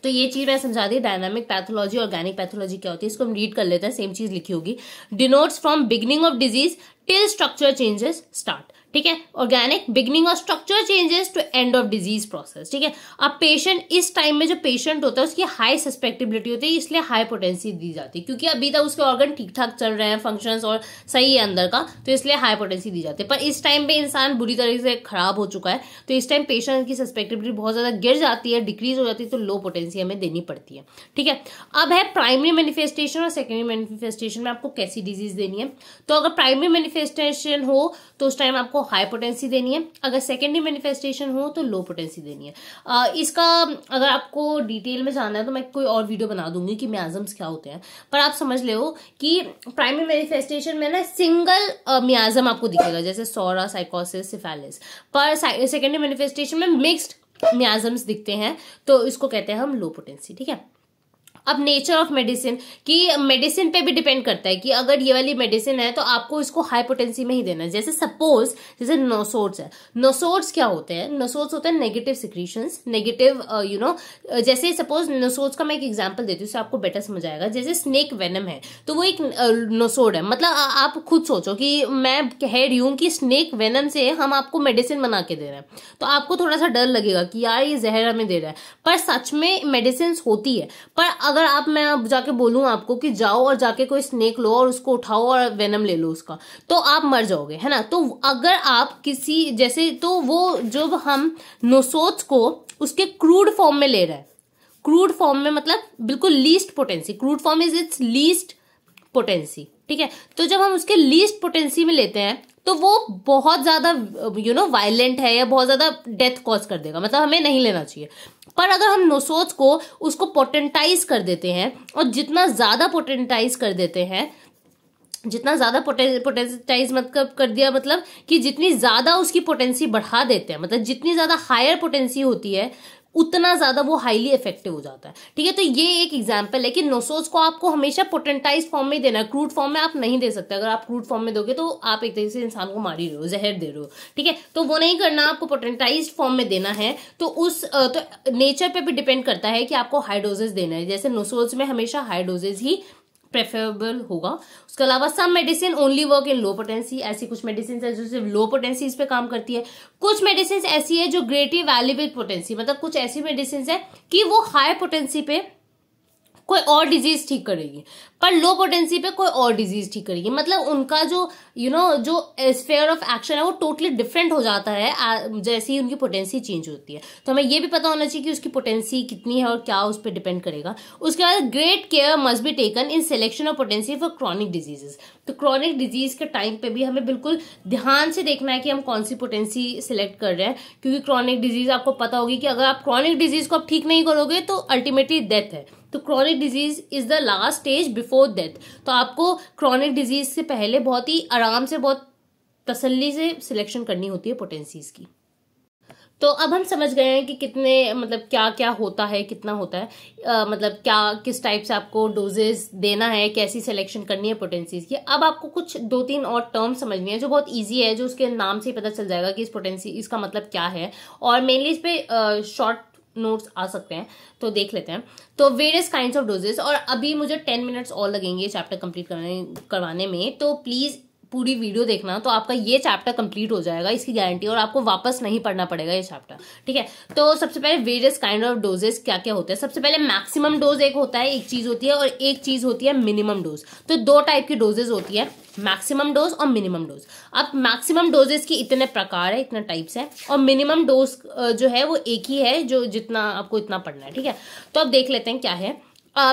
[SPEAKER 1] तो ये चीज मैं समझा दी डायनामिक पैथोलॉजी ऑर्गेनिक पैथोलॉजी क्या होती है इसको हम रीड कर लेते हैं सेम चीज लिखी होगी denotes from beginning of disease till structure changes start ठीक है ऑर्गेनिक बिगनिंग और structure changes to end of disease process ठीक है अब पेशेंट इस टाइम में जो पेशेंट होता है उसकी हाई सस्पेक्टिबिलिटी होती है इसलिए हाई पोटेंसी दी जाती है क्योंकि अभी तक उसके ऑर्गन ठीक ठाक चल रहे हैं फंक्शंस और सही है अंदर का तो इसलिए हाई पोटेंसी दी जाती है पर इस टाइम पे इंसान बुरी तरीके से खराब हो चुका है तो इस टाइम पेशेंट की सस्पेक्टिबिलिटी बहुत ज़्यादा गिर जाती है डिक्रीज हो जाती है तो लो पोटेंसी हमें देनी पड़ती है ठीक है अब है प्राइमरी मैनिफेस्टेशन और सेकेंडरी मैनिफेस्टेशन में आपको कैसी डिजीज देनी है तो अगर प्राइमरी मैनिफेस्टेशन हो तो उस टाइम आपको हाई पोटेंसी देनी है अगर सेकेंडरी मैनिफेस्टेशन हो तो लो पोटेंसी देनी है आ, इसका अगर आपको डिटेल में जानना है तो मैं कोई और वीडियो बना दूंगी कि म्याजम्स क्या होते हैं पर आप समझ ले हो कि प्राइमरी मैनिफेस्टेशन में ना सिंगल म्याजम आपको दिखेगा जैसे सोरा साइकोसिस सिफेलिस पर सेकेंडरी मैनिफेस्टेशन में मिक्सड म्याजम्स दिखते हैं तो इसको कहते हैं हम लो पोटेंसी ठीक है अब नेचर ऑफ मेडिसिन कि मेडिसिन पे भी डिपेंड करता है कि अगर ये वाली मेडिसिन है तो आपको इसको हाई पोटेंसी में ही देना है जैसे सपोज जैसे नोसोड्स है नोसोड्स क्या होते हैं नोसोड्स होते हैं negative secretions negative you know जैसे सपोज नोसोड्स का मैं एक एग्जांपल देती हूँ उससे आपको बेटर समझ आएगा जैसे स्नेक वेनम है तो वो एक नोसोड uh, है मतलब आ, आप खुद सोचो कि मैं कह रही हूँ कि स्नेक वेनम से हम आपको मेडिसिन बना के दे रहे हैं तो आपको थोड़ा सा डर लगेगा कि यार ये जहर हमें दे रहा है पर सच में मेडिसिन होती है पर अगर आप मैं आप जाके बोलूँ आपको कि जाओ और जाके कोई स्नेक लो और उसको उठाओ और वेनम ले लो उसका तो आप मर जाओगे है ना तो अगर आप किसी जैसे तो वो जब हम नोसोच को उसके क्रूड फॉर्म में ले रहे हैं क्रूड फॉर्म में मतलब बिल्कुल least potency crude form is its least potency ठीक है तो जब हम उसके लीस्ट पोटेंसी में लेते हैं तो वो बहुत ज़्यादा यू नो वायलेंट है या बहुत ज़्यादा डेथ कॉज कर देगा मतलब हमें नहीं लेना चाहिए पर अगर हम नोसोज को उसको पोटेंटाइज कर देते हैं और जितना ज़्यादा पोटेंटाइज कर देते हैं जितना ज़्यादा पोटेंटाइज मतलब कर दिया मतलब कि जितनी ज़्यादा उसकी पोटेंसी बढ़ा देते हैं मतलब जितनी ज़्यादा हायर पोटेंसी होती है उतना ज्यादा वो हाईली इफेक्टिव हो जाता है ठीक है तो ये एक एग्जाम्पल है कि नोसोज को आपको हमेशा पोटेंटाइज फॉर्म में देना है क्रूड फॉर्म में आप नहीं दे सकते अगर आप क्रूड फॉर्म में दोगे तो आप एक तरीके से इंसान को मार ही रहे हो जहर दे रहे हो ठीक है तो वो नहीं करना आपको पोटेंटाइज फॉर्म में देना है तो उस तो नेचर पर भी डिपेंड करता है कि आपको हाई देना है जैसे नोसोज में हमेशा हाई डोजेज ही प्रेफरेबल होगा उसके अलावा some medicine only work in low potency ऐसी कुछ मेडिसिन है जो सिर्फ लो पोटेंसी पे काम करती है कुछ मेडिसिन ऐसी है जो ग्रेटी वैल्यूबल पोटेंसी मतलब कुछ ऐसी मेडिसिन है कि वो हाई पोटेंसी पे कोई और डिजीज ठीक करेगी पर लो पोटेंसी पे कोई और डिजीज ठीक करेगी मतलब उनका जो यू you नो know, जो स्फेयर ऑफ एक्शन है वो टोटली डिफरेंट हो जाता है जैसे ही उनकी पोटेंसी चेंज होती है तो हमें ये भी पता होना चाहिए कि उसकी पोटेंसी कितनी है और क्या उस पर डिपेंड करेगा उसके बाद great care must be taken in selection of potency for chronic diseases तो क्रॉनिक डिजीज के टाइम पे भी हमें बिल्कुल ध्यान से देखना है कि हम कौन सी पोटेंसी सिलेक्ट कर रहे हैं क्योंकि क्रॉनिक डिजीज आपको पता होगी कि अगर आप क्रॉनिक डिजीज को आप ठीक नहीं करोगे तो अल्टीमेटली डेथ है तो chronic disease is the last stage before death तो आपको क्रॉनिक डिजीज से पहले बहुत ही आराम से बहुत तसल्ली से सिलेक्शन करनी होती है पोटेंसीज की तो अब हम समझ गए हैं कि कितने मतलब क्या क्या होता है कितना होता है आ, मतलब क्या किस टाइप से आपको डोजेस देना है कैसी सिलेक्शन करनी है पोटेंसीज की अब आपको कुछ दो तीन और टर्म समझनी है जो बहुत इजी है जो उसके नाम से ही पता चल जाएगा कि इस पोटेंसी इसका मतलब क्या है और मेनली इस पर शॉर्ट नोट्स आ सकते हैं तो देख लेते हैं तो वेरियस काइंड ऑफ डोजेस और अभी मुझे टेन मिनट्स और लगेंगे चैप्टर कंप्लीट करने करवाने में तो प्लीज़ पूरी वीडियो देखना तो आपका ये चैप्टर कंप्लीट हो जाएगा इसकी गारंटी और आपको वापस नहीं पढ़ना पड़ेगा ये चैप्टर ठीक है तो सबसे पहले वेरियस काइंड ऑफ डोजेस क्या क्या होते हैं सबसे पहले मैक्सिमम डोज एक होता है एक चीज होती है और एक चीज होती है मिनिमम डोज तो दो टाइप की डोजेज होती है मैक्सिमम डोज और मिनिमम डोज अब मैक्सिमम डोजेस की इतने प्रकार है इतने टाइप्स हैं और मिनिमम डोज जो है वो एक ही है जो जितना आपको इतना पढ़ना है ठीक है तो अब देख लेते हैं क्या है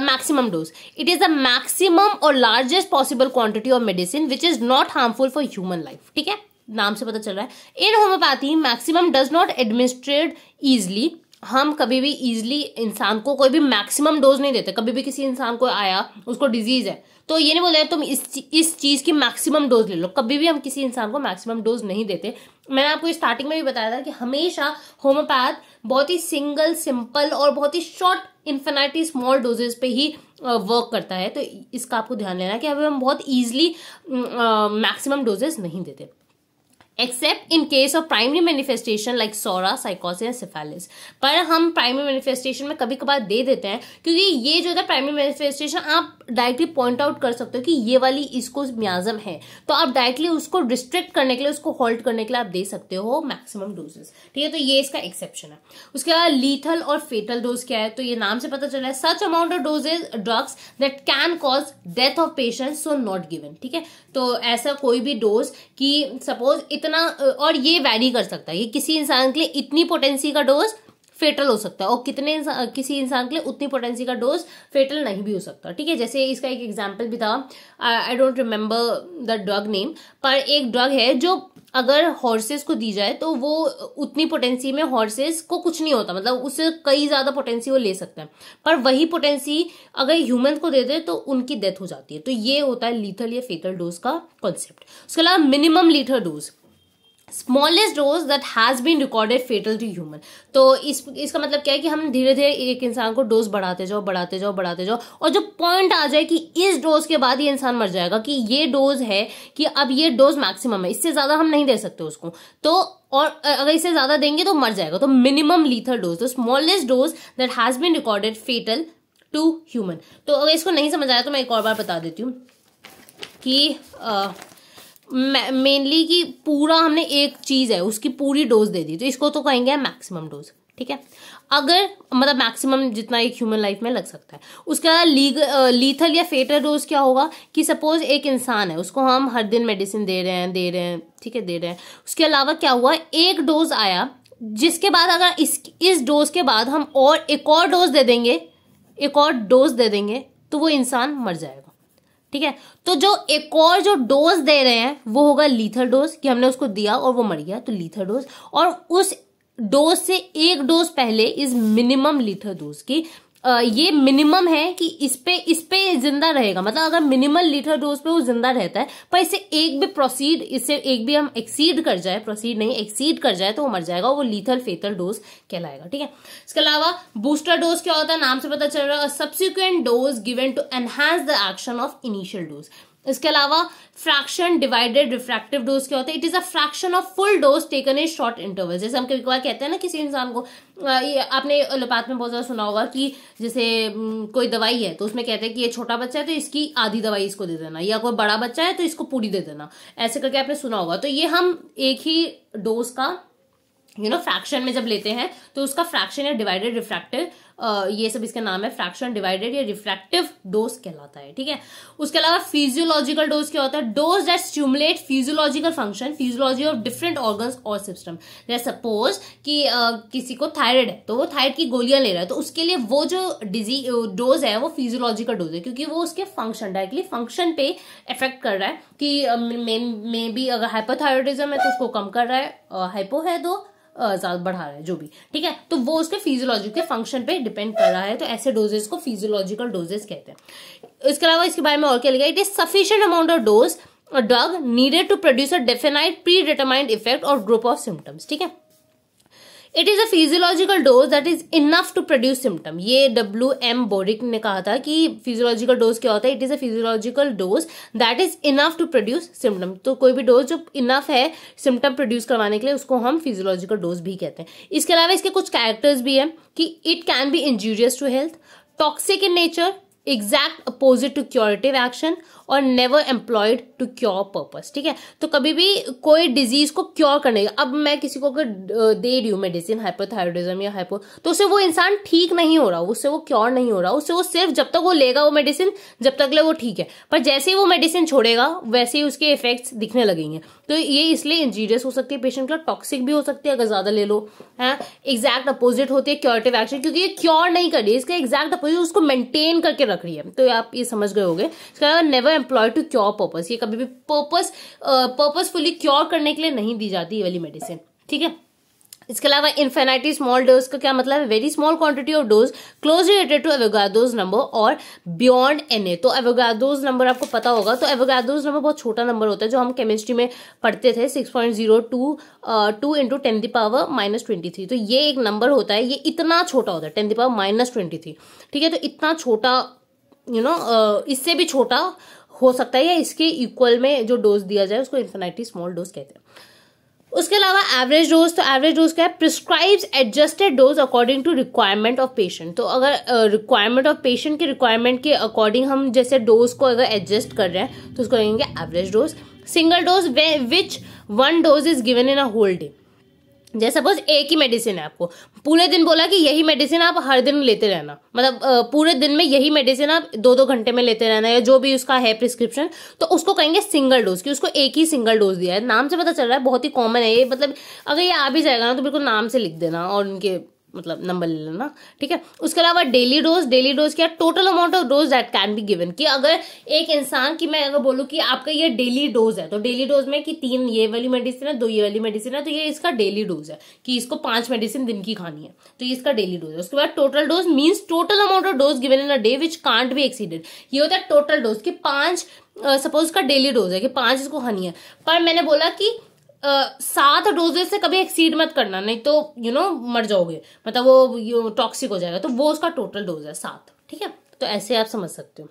[SPEAKER 1] maximum dose it is the maximum और largest possible quantity of medicine which is not harmful for human life ठीक है नाम से पता चल रहा है in homoeopathy maximum does not administrate easily हम कभी भी इजली इंसान को कोई भी मैक्सिमम डोज नहीं देते कभी भी किसी इंसान को आया उसको डिजीज है तो ये नहीं रहे तुम इस इस चीज़ की मैक्सिमम डोज ले लो कभी भी हम किसी इंसान को मैक्सिमम डोज नहीं देते मैंने आपको स्टार्टिंग में भी बताया था कि हमेशा होम्योपैथ बहुत ही सिंगल सिंपल और बहुत ही शॉर्ट इन्फिनाइटी स्मॉल डोजेस पे ही वर्क करता है तो इसका आपको ध्यान लेना है कि अभी हम बहुत ईजिली मैक्सिमम डोजेस नहीं देते except in case of primary manifestation like psora sycosis and syphilis पर हम प्राइमरी मैनिफेस्टेशन में कभी कभार दे देते हैं क्योंकि ये जो है प्राइमरी मैनिफेस्टेशन आप डायरेक्टली पॉइंट आउट कर सकते हो कि ये वाली इसको म्याजम है तो आप डायरेक्टली उसको रिस्ट्रिक्ट करने के लिए उसको होल्ड करने के लिए आप दे सकते हो मैक्सिमम डोजेस ठीक है तो ये इसका एक्सेप्शन है उसके बाद लीथल और फेटल डोज क्या है तो ये नाम से पता चला है such amount of doses drugs that can cause death of patient so not given ठीक है तो ऐसा कोई भी डोज कि सपोज इतना और ये वैरी कर सकता है ये किसी इंसान के लिए इतनी पोटेंसी का डोज फेटल हो सकता है और कितने किसी इंसान के लिए उतनी पोटेंसी का डोज फेटल नहीं भी हो सकता ठीक है जैसे इसका एक एग्जाम्पल भी था I don't remember the drug name पर एक ड्रग है जो अगर हॉर्सेस को दी जाए तो वो उतनी पोटेंसी में हॉर्सेस को कुछ नहीं होता मतलब उससे कई ज़्यादा पोटेंसी वो ले सकते हैं पर वही पोटेंसी अगर ह्यूमन को दे दे तो उनकी डेथ हो जाती है तो ये होता है लीथल या फेटल डोज का कॉन्सेप्ट उसके अलावा minimum lethal dose smallest dose that has been recorded fatal to human तो इस इसका मतलब क्या है कि हम धीरे धीरे एक इंसान को डोज बढ़ाते जाओ बढ़ाते जाओ बढ़ाते जाओ और जो पॉइंट आ जाए कि इस डोज के बाद ये इंसान मर जाएगा कि ये डोज है कि अब ये डोज मैक्सिमम है इससे ज़्यादा हम नहीं दे सकते उसको तो और अगर इससे ज़्यादा देंगे तो मर जाएगा तो मिनिमम लीथर डोज तो smallest dose that has been recorded fatal to human तो अगर इसको नहीं समझ आया तो मैं एक और बार बता देती हूँ कि मेनली कि पूरा हमने एक चीज है उसकी पूरी डोज दे दी तो इसको तो कहेंगे मैक्सिमम डोज ठीक है अगर मतलब मैक्सिमम जितना एक ह्यूमन लाइफ में लग सकता है उसके बाद लीग लीथल या फेटर डोज क्या होगा कि सपोज एक इंसान है उसको हम हर दिन मेडिसिन दे रहे हैं दे रहे हैं ठीक है दे रहे हैं उसके अलावा क्या हुआ एक डोज आया जिसके बाद अगर इस इस डोज के बाद हम और एक और डोज दे देंगे एक और डोज दे देंगे तो वो इंसान मर जाएगा ठीक है तो जो एक और जो डोज दे रहे हैं वो होगा लीथर डोज कि हमने उसको दिया और वो मर गया तो लीथर डोज और उस डोज से एक डोज पहले इज मिनिमम लीथर डोज की ये मिनिमम है कि इस पे इस पे जिंदा रहेगा मतलब अगर मिनिमल लीथल डोज पे वो जिंदा रहता है पर इसे एक भी प्रोसीड इससे एक भी हम एक्सीड कर जाए प्रोसीड नहीं एक्सीड कर जाए तो वो मर जाएगा वो लीथल फेथल डोज कहलाएगा ठीक है इसके अलावा बूस्टर डोज क्या होता है नाम से पता चल रहा है subsequent dose given to enhance the action of initial dose इसके अलावा फ्रैक्शन डिवाइडेड रिफ्रैक्टिव डोज क्या होता है it is a fraction of full dose taken in short interval जैसे हम कभी कभार कहते हैं ना किसी इंसान को ये आपने लपात में बहुत ज्यादा सुना होगा कि जैसे कोई दवाई है तो उसमें कहते हैं कि ये छोटा बच्चा है तो इसकी आधी दवाई इसको दे देना या कोई बड़ा बच्चा है तो इसको पूरी दे देना ऐसे करके आपने सुना होगा तो ये हम एक ही डोज का यू नो फ्रैक्शन में जब लेते हैं तो उसका फ्रैक्शन या डिवाइडेड रिफ्रैक्टिव ये सब इसका नाम है फ्रैक्शन डिवाइडेड या रिफ्रैक्टिव डोज कहलाता है ठीक है उसके अलावा फिजियोलॉजिकल डोज क्या होता है dose that stimulate physiological function physiology of different organ और सिस्टम जैसे सपोज कि uh, किसी को थायराइड है तो वो थायराइड की गोलियां ले रहा है तो उसके लिए वो जो डिजीज डोज है वो फिजियोलॉजिकल डोज है क्योंकि वो उसके फंक्शन डायरेक्टली फंक्शन पे इफेक्ट कर रहा है कि मे बी अगर हाइपोथायरॉयडिज्म है तो उसको कम कर रहा है हाइपो uh, है तो ज्यादा बढ़ा रहा है जो भी ठीक है तो वो उसके फिजियोलॉजिकल के फंक्शन पे डिपेंड कर रहा है तो ऐसे डोजेस को फिजियोलॉजिकल डोजेस कहते हैं इसके अलावा इसके बारे में और क्या लिखा it is sufficient amount of dose drug needed to produce a definite predetermined effect और ग्रुप ऑफ सिम्टम्स ठीक है it is a physiological dose that is enough to produce symptom ये डब्ल्यू एम बोरिक ने कहा था कि physiological dose क्या होता है it is a physiological dose that is enough to produce symptom तो कोई भी डोज जो इनफ है सिम्टम प्रोड्यूस करवाने के लिए उसको हम फिजियोलॉजिकल डोज भी कहते हैं इसके अलावा इसके कुछ कैरेक्टर्स भी हैं कि it can be injurious to health toxic in nature exact opposite to curative action और never employed to cure purpose ठीक है तो कभी भी कोई डिजीज को क्योर करने अब मैं किसी को अगर दे रही हूँ मेडिसिन हाइपोथायरोडिज्म या हाइपो तो उससे वो इंसान ठीक नहीं हो रहा उससे वो क्योर नहीं हो रहा उससे वो सिर्फ जब तक वो लेगा वो मेडिसिन जब तक ले वो ठीक है पर जैसे ही वो मेडिसिन छोड़ेगा वैसे ही उसके इफेक्ट्स दिखने लगेंगे तो ये इसलिए इंजीरियस हो सकती है पेशेंट का टॉक्सिक भी हो सकती है अगर ज्यादा ले लो है एग्जैक्ट अपोजिट होती है क्योरेटिव एक्शन क्योंकि ये क्योर नहीं कर रही इसका एग्जैक्ट अपोजिट उसको मेंटेन करके रख रही है तो आप ये समझ गए होंगे इसका never employ to cure purpose ये कभी भी पर्पज पर्पजफुली क्योर करने के लिए नहीं दी जाती ये वाली मेडिसिन ठीक है इसके अलावा इन्फेनाइटी स्मॉल डोज का क्या मतलब है very small quantity of dose close related to Avogadro's number और बियॉन्ड एन ए तो एवोगाडोज नंबर आपको पता होगा तो एवोगाडोज नंबर बहुत छोटा नंबर होता है जो हम केमिस्ट्री में पढ़ते थे six point zero two two into ten the power minus twenty three तो ये एक नंबर होता है ये इतना छोटा होता है ten the power minus twenty three ठीक है तो इतना छोटा you you know know, uh, इससे भी छोटा हो सकता है या इसके इक्वल में जो डोज दिया जाए उसको इन्फिनाइटी स्मॉल डोज कहते हैं उसके अलावा एवरेज डोज तो एवरेज डोज क्या है prescribe adjusted dose according to requirement of patient तो अगर रिक्वायरमेंट ऑफ पेशेंट के रिक्वायरमेंट के अकॉर्डिंग हम जैसे डोज को अगर एडजस्ट कर रहे हैं तो उसको कहेंगे average dose single dose which one dose is given in a whole day जैसे सपोज एक ही मेडिसिन है आपको पूरे दिन बोला कि यही मेडिसिन आप हर दिन लेते रहना मतलब पूरे दिन में यही मेडिसिन आप दो दो घंटे में लेते रहना या जो भी उसका है प्रिस्क्रिप्शन तो उसको कहेंगे सिंगल डोज कि उसको एक ही सिंगल डोज दिया है नाम से पता चल रहा है बहुत ही कॉमन है ये मतलब अगर ये आ भी जाएगा ना तो बिल्कुल नाम से लिख देना और उनके मतलब नंबर ले लेना ठीक है उसके अलावा डेली डोज डेली डोज क्या total amount of dose that can be given कि अगर एक इंसान की मैं अगर बोलूँ कि आपका ये डेली डोज है तो डेली डोज में कि तीन ये वाली मेडिसिन है दो ये वाली मेडिसिन है तो ये इसका डेली डोज है कि इसको पांच मेडिसिन दिन की खानी है तो ये इसका डेली डोज है उसके बाद total dose means total amount of dose given in a day which can't be exceeded ये होता है टोटल डोज कि पांच सपोज uh, का डेली डोज है कि पांच इसको खानी है पर मैंने बोला कि सात डोजेज से कभी एक्सीड मत करना नहीं तो यू you नो know, मर जाओगे मतलब वो टॉक्सिक हो जाएगा तो वो उसका टोटल डोज है सात ठीक है तो ऐसे आप समझ सकते हो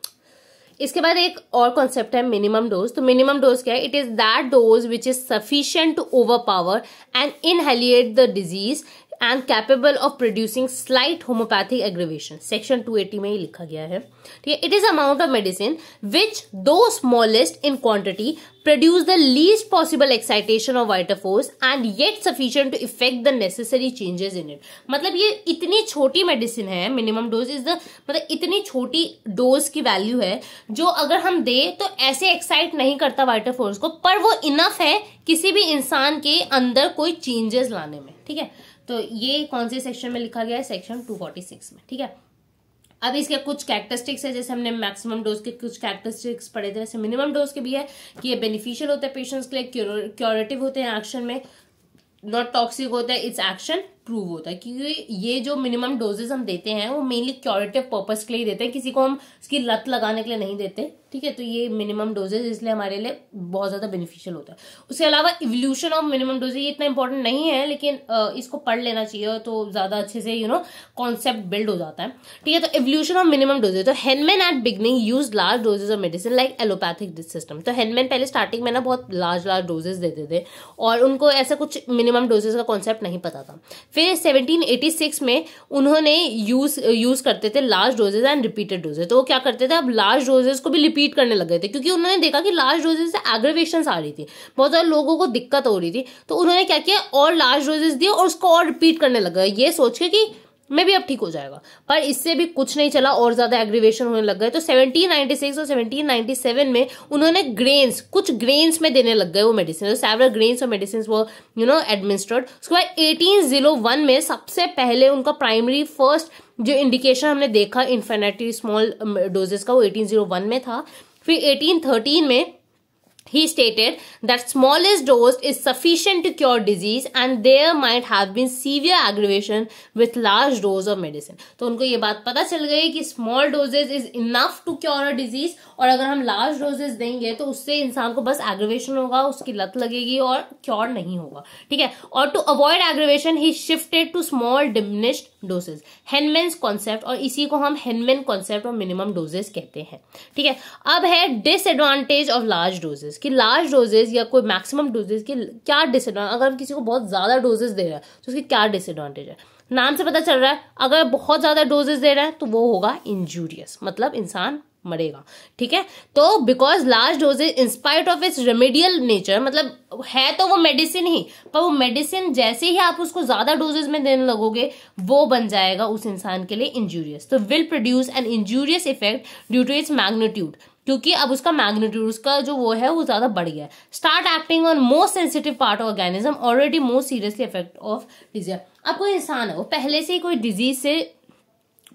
[SPEAKER 1] इसके बाद एक और कॉन्सेप्ट है मिनिमम डोज तो मिनिमम डोज क्या है it is that dose which is sufficient to overpower and annihilate the disease and capable of producing slight homoeopathic aggravation section 280 में ही लिखा गया है ठीक है it is amount of medicine which though smallest in quantity produce the least possible excitation of vital force and yet sufficient to effect the necessary changes in it मतलब ये इतनी छोटी मेडिसिन है मिनिमम डोज इज द मतलब इतनी छोटी dose की value है जो अगर हम दे तो ऐसे एक्साइट नहीं करता वाइटर फोर्स को पर वो इनफ है किसी भी इंसान के अंदर कोई चेंजेस लाने में ठीक है तो ये कौन से सेक्शन में लिखा गया है सेक्शन 246 में ठीक है अब इसके कुछ कैरेक्टरिस्टिक्स है जैसे हमने मैक्सिमम डोज के कुछ कैरेक्टरिस्टिक्स पढ़े थे वैसे मिनिमम डोज के भी है कि ये बेनिफिशियल होता है पेशेंट्स के लिए क्योरेटिव होते हैं एक्शन में नॉट टॉक्सिक होता है इट्स एक्शन प्रूव होता है क्योंकि ये जो मिनिमम डोजेस हम देते हैं वो मेनली क्योरेटिव पर्पज के लिए देते हैं किसी को हम इसकी लत लगाने के लिए नहीं देते ठीक है तो ये मिनिमम डोजेज इसलिए हमारे लिए बहुत ज़्यादा बेनिफिशियल होता है उसके अलावा इवोल्यूशन ऑफ मिनिमम डोजेज ये इतना इंपॉर्टेंट नहीं है लेकिन इसको पढ़ लेना चाहिए तो ज़्यादा अच्छे से यू नो कॉन्सेप्ट बिल्ड हो जाता है ठीक है तो इवोल्यूशन ऑफ मिनिमम डोजेज तो Hahnemann at beginning use large doses of medicine like allopathic system तो हेनमेन पहले स्टार्टिंग में ना बहुत लार्ज लार्ज डोजेज देते थे और उनको ऐसा कुछ मिनिमम डोजेज का कॉन्सेप्ट नहीं पता था फिर 1786 में उन्होंने यूज यूज करते थे large doses and repeated doses तो वो क्या करते थे अब लार्ज डोजेज को भी रिपीट करने लग गए थे क्योंकि उन्होंने देखा कि लार्ज डोजेज से एग्रेवेशन आ रही थी बहुत सारे लोगों को दिक्कत हो रही थी तो उन्होंने क्या किया और लार्ज डोजेज दिए और उसको और रिपीट करने लगा ये सोच के कि में भी अब ठीक हो जाएगा पर इससे भी कुछ नहीं चला और ज्यादा एग्रीवेशन होने लग गए तो 1796 और 1797 में उन्होंने ग्रेन्स कुछ ग्रेन्स में देने लग गए वो मेडिसिन तो सेवरल ग्रेन्स और मेडिसिन वो यू नो एडमिनिस्ट्रेड उसके बाद एटीन जीरो वन में सबसे पहले उनका प्राइमरी फर्स्ट जो इंडिकेशन हमने देखा इन्फेनेटी स्मॉल डोजेस का वो एटीन oh में था फिर एटीन में he stated that smallest dose is sufficient to cure disease and there might have been severe aggravation with large dose of medicine to unko ye baat pata chal gayi ki small doses is enough to cure a disease aur agar hum large doses denge to usse insaan ko bas aggravation hoga uski lat lagegi aur cure nahi hoga theek hai or to avoid aggravation he shifted to small diminished doses Hahnemann's concept और इसी को हम Hahnemann concept और minimum doses कहते हैं ठीक है अब है डिसएडवांटेज ऑफ लार्ज डोजेज कि लार्ज डोजेज या कोई मैक्सिमम डोजेज की क्या डिसएडवांटेज अगर हम किसी को बहुत ज़्यादा डोजेज दे रहे हैं तो उसकी क्या डिसएडवांटेज है नाम से पता चल रहा है अगर बहुत ज़्यादा डोजेज दे रहे हैं तो वो होगा इंजूरियस मतलब इंसान मरेगा ठीक है तो because large doses in spite of its remedial nature मतलब है तो वो मेडिसिन ही पर वो मेडिसिन जैसे ही आप उसको ज्यादा डोजेज में देने लगोगे वो बन जाएगा उस इंसान के लिए इंजूरियस तो will produce an injurious effect due to its magnitude क्योंकि अब उसका मैग्नीट्यूड उसका जो वो है वो ज्यादा बढ़ गया start acting on most sensitive part of organism already most seriously effect of disease अब कोई इंसान है वो पहले से ही कोई डिजीज से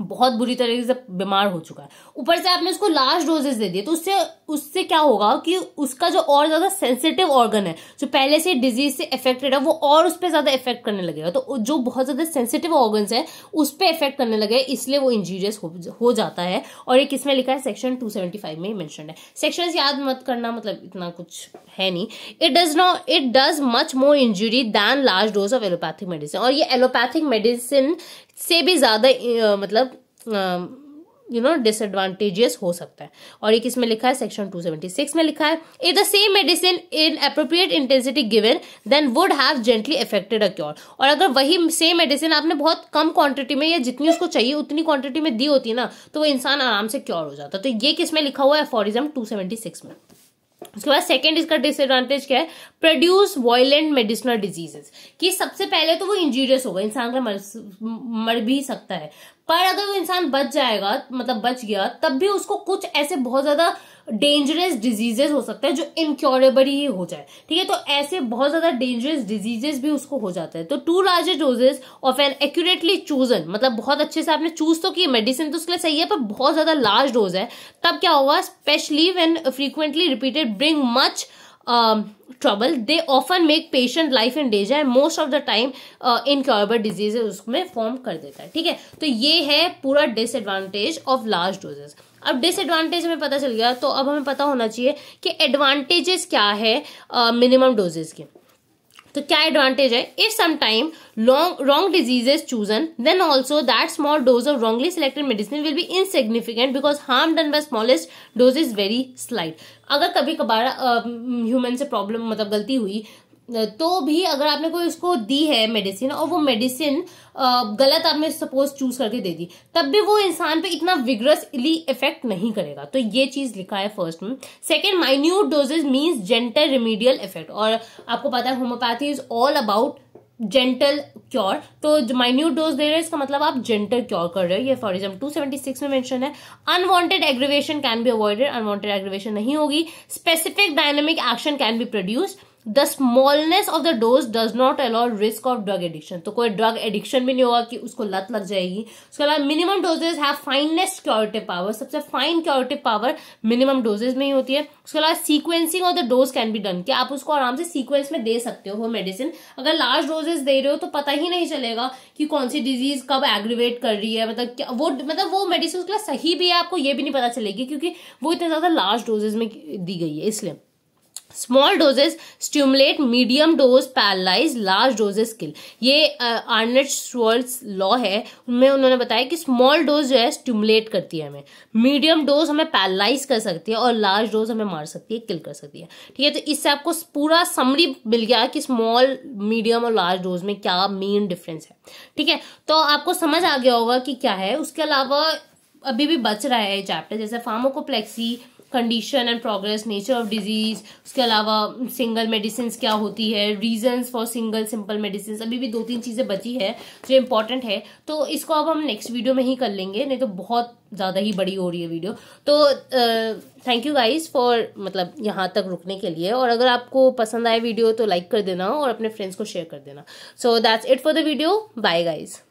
[SPEAKER 1] बहुत बुरी तरीके से बीमार हो चुका है ऊपर से आपने उसको लास्ट डोजेस दे दिए तो उससे उससे क्या होगा कि उसका जो और ज्यादा सेंसिटिव ऑर्गन है जो पहले से डिजीज से इफेक्टेड है वो और उस पर ज्यादा इफेक्ट करने लगेगा तो जो बहुत ज्यादा सेंसिटिव ऑर्गन है उस पर इफेक्ट करने लगे इसलिए वो इंजीरियस हो, हो जाता है और ये किसमें लिखा है सेक्शन टू में मैंशन है सेक्शन याद मत करना मतलब इतना कुछ है नहीं it does not it does much more injury than last dose of allopathic medicine और ये एलोपैथिक मेडिसिन से भी ज़्यादा मतलब यू नो डिसएडवांटेजेस हो सकता है और ये किस में लिखा है सेक्शन 276 में लिखा है if the same medicine in appropriate intensity given then would have gently affected a cure और अगर वही सेम मेडिसिन आपने बहुत कम क्वांटिटी में या जितनी उसको चाहिए उतनी क्वांटिटी में दी होती ना तो वो इंसान आराम से क्योर हो जाता तो ये किस में लिखा हुआ है एफोरिज्म सिक्स में उसके बाद सेकेंड इसका डिसएडवांटेज क्या है प्रोड्यूस वॉयलेंट मेडिसिनल डिजीजेस कि सबसे पहले तो वो इंजीरियस होगा इंसान का मर, मर भी सकता है पर अगर वो इंसान बच जाएगा मतलब बच गया तब भी उसको कुछ ऐसे बहुत ज्यादा डेंजरस डिजीजेस हो सकता है जो इनक्योरेबल ही हो जाए ठीक है तो ऐसे बहुत ज्यादा डेंजरस डिजीजेस भी उसको हो जाता है तो to larger doses of an accurately chosen मतलब बहुत अच्छे से आपने चूज तो किया मेडिसिन तो उसके लिए सही है पर बहुत ज्यादा लार्ज डोज है तब क्या होगा specially when frequently repeated bring much trouble they often make patient life in danger and most of the time incurable diseases उसमें फॉर्म कर देता है ठीक है तो ये है पूरा डिसएडवांटेज ऑफ लार्ज डोजेस अब डिसएडवांटेज हमें पता चल गया तो अब हमें पता होना चाहिए कि एडवांटेजेस क्या है मिनिमम डोजेस के तो क्या एडवांटेज है if sometime long wrong diseases chosen then also that small dose of wrongly selected medicine will be insignificant because harm done by smallest dose is very slight अगर कभी कभार human से problem मतलब गलती हुई तो भी अगर आपने कोई उसको दी है मेडिसिन और वो मेडिसिन गलत आपने सपोज चूज करके दे दी तब भी वो इंसान पे इतना विग्रसली इफेक्ट नहीं करेगा तो ये चीज लिखा है फर्स्ट में second minute doses means gentle remedial effect और आपको पता है homeopathy is all about gentle cure तो माइन्यूट डोज दे रहे हैं इसका मतलब आप जेंटल क्योर कर रहे हो ये for example two seventy six में मैंशन है unwanted aggravation can be avoided unwanted aggravation नहीं होगी specific dynamic action can be produced the smallness of the dose does not allow risk of drug addiction तो कोई drug addiction भी नहीं होगा कि उसको लत लग जाएगी उसके अलावा minimum doses have finest curative power सबसे fine curative power minimum doses में ही होती है उसके अलावा sequencing of the dose can be done कि आप उसको आराम से सीक्वेंस में दे सकते हो मेडिसिन अगर लार्ज डोजेज दे रहे हो तो पता ही नहीं चलेगा कि कौन सी डिजीज कब एग्रीवेट कर रही है मतलब वो मतलब वो मेडिसिन उसके लिए सही भी है आपको ये भी नहीं पता चलेगी क्योंकि वो इतने ज़्यादा लार्ज डोजेज में दी गई है इसलिए small doses stimulate medium dose paralyze large doses kill ये आर्नेट स्वर्ल्स लॉ है उनमें उन्होंने बताया कि स्मॉल डोज जो है स्टिमुलेट करती है हमें मीडियम डोज हमें पैरलाइज कर सकती है और लार्ज डोज हमें मार सकती है किल कर सकती है ठीक है तो इससे आपको पूरा समरी मिल गया कि स्मॉल मीडियम और लार्ज डोज में क्या मेन डिफरेंस है ठीक है तो आपको समझ आ गया होगा कि क्या है उसके अलावा अभी भी बच रहा है चैप्टर जैसे फार्मोकोप्लेक्सी condition and progress nature of disease उसके अलावा सिंगल मेडिसिन क्या होती है reasons for single simple medicine अभी भी दो तीन चीज़ें बची है जो इंपॉर्टेंट है तो इसको अब हम नेक्स्ट वीडियो में ही कर लेंगे नहीं तो बहुत ज़्यादा ही बड़ी हो रही है वीडियो तो थैंक यू गाइज फॉर मतलब यहाँ तक रुकने के लिए और अगर आपको पसंद आए वीडियो तो लाइक कर देना और अपने फ्रेंड्स को शेयर कर देना so that's it for the video bye guys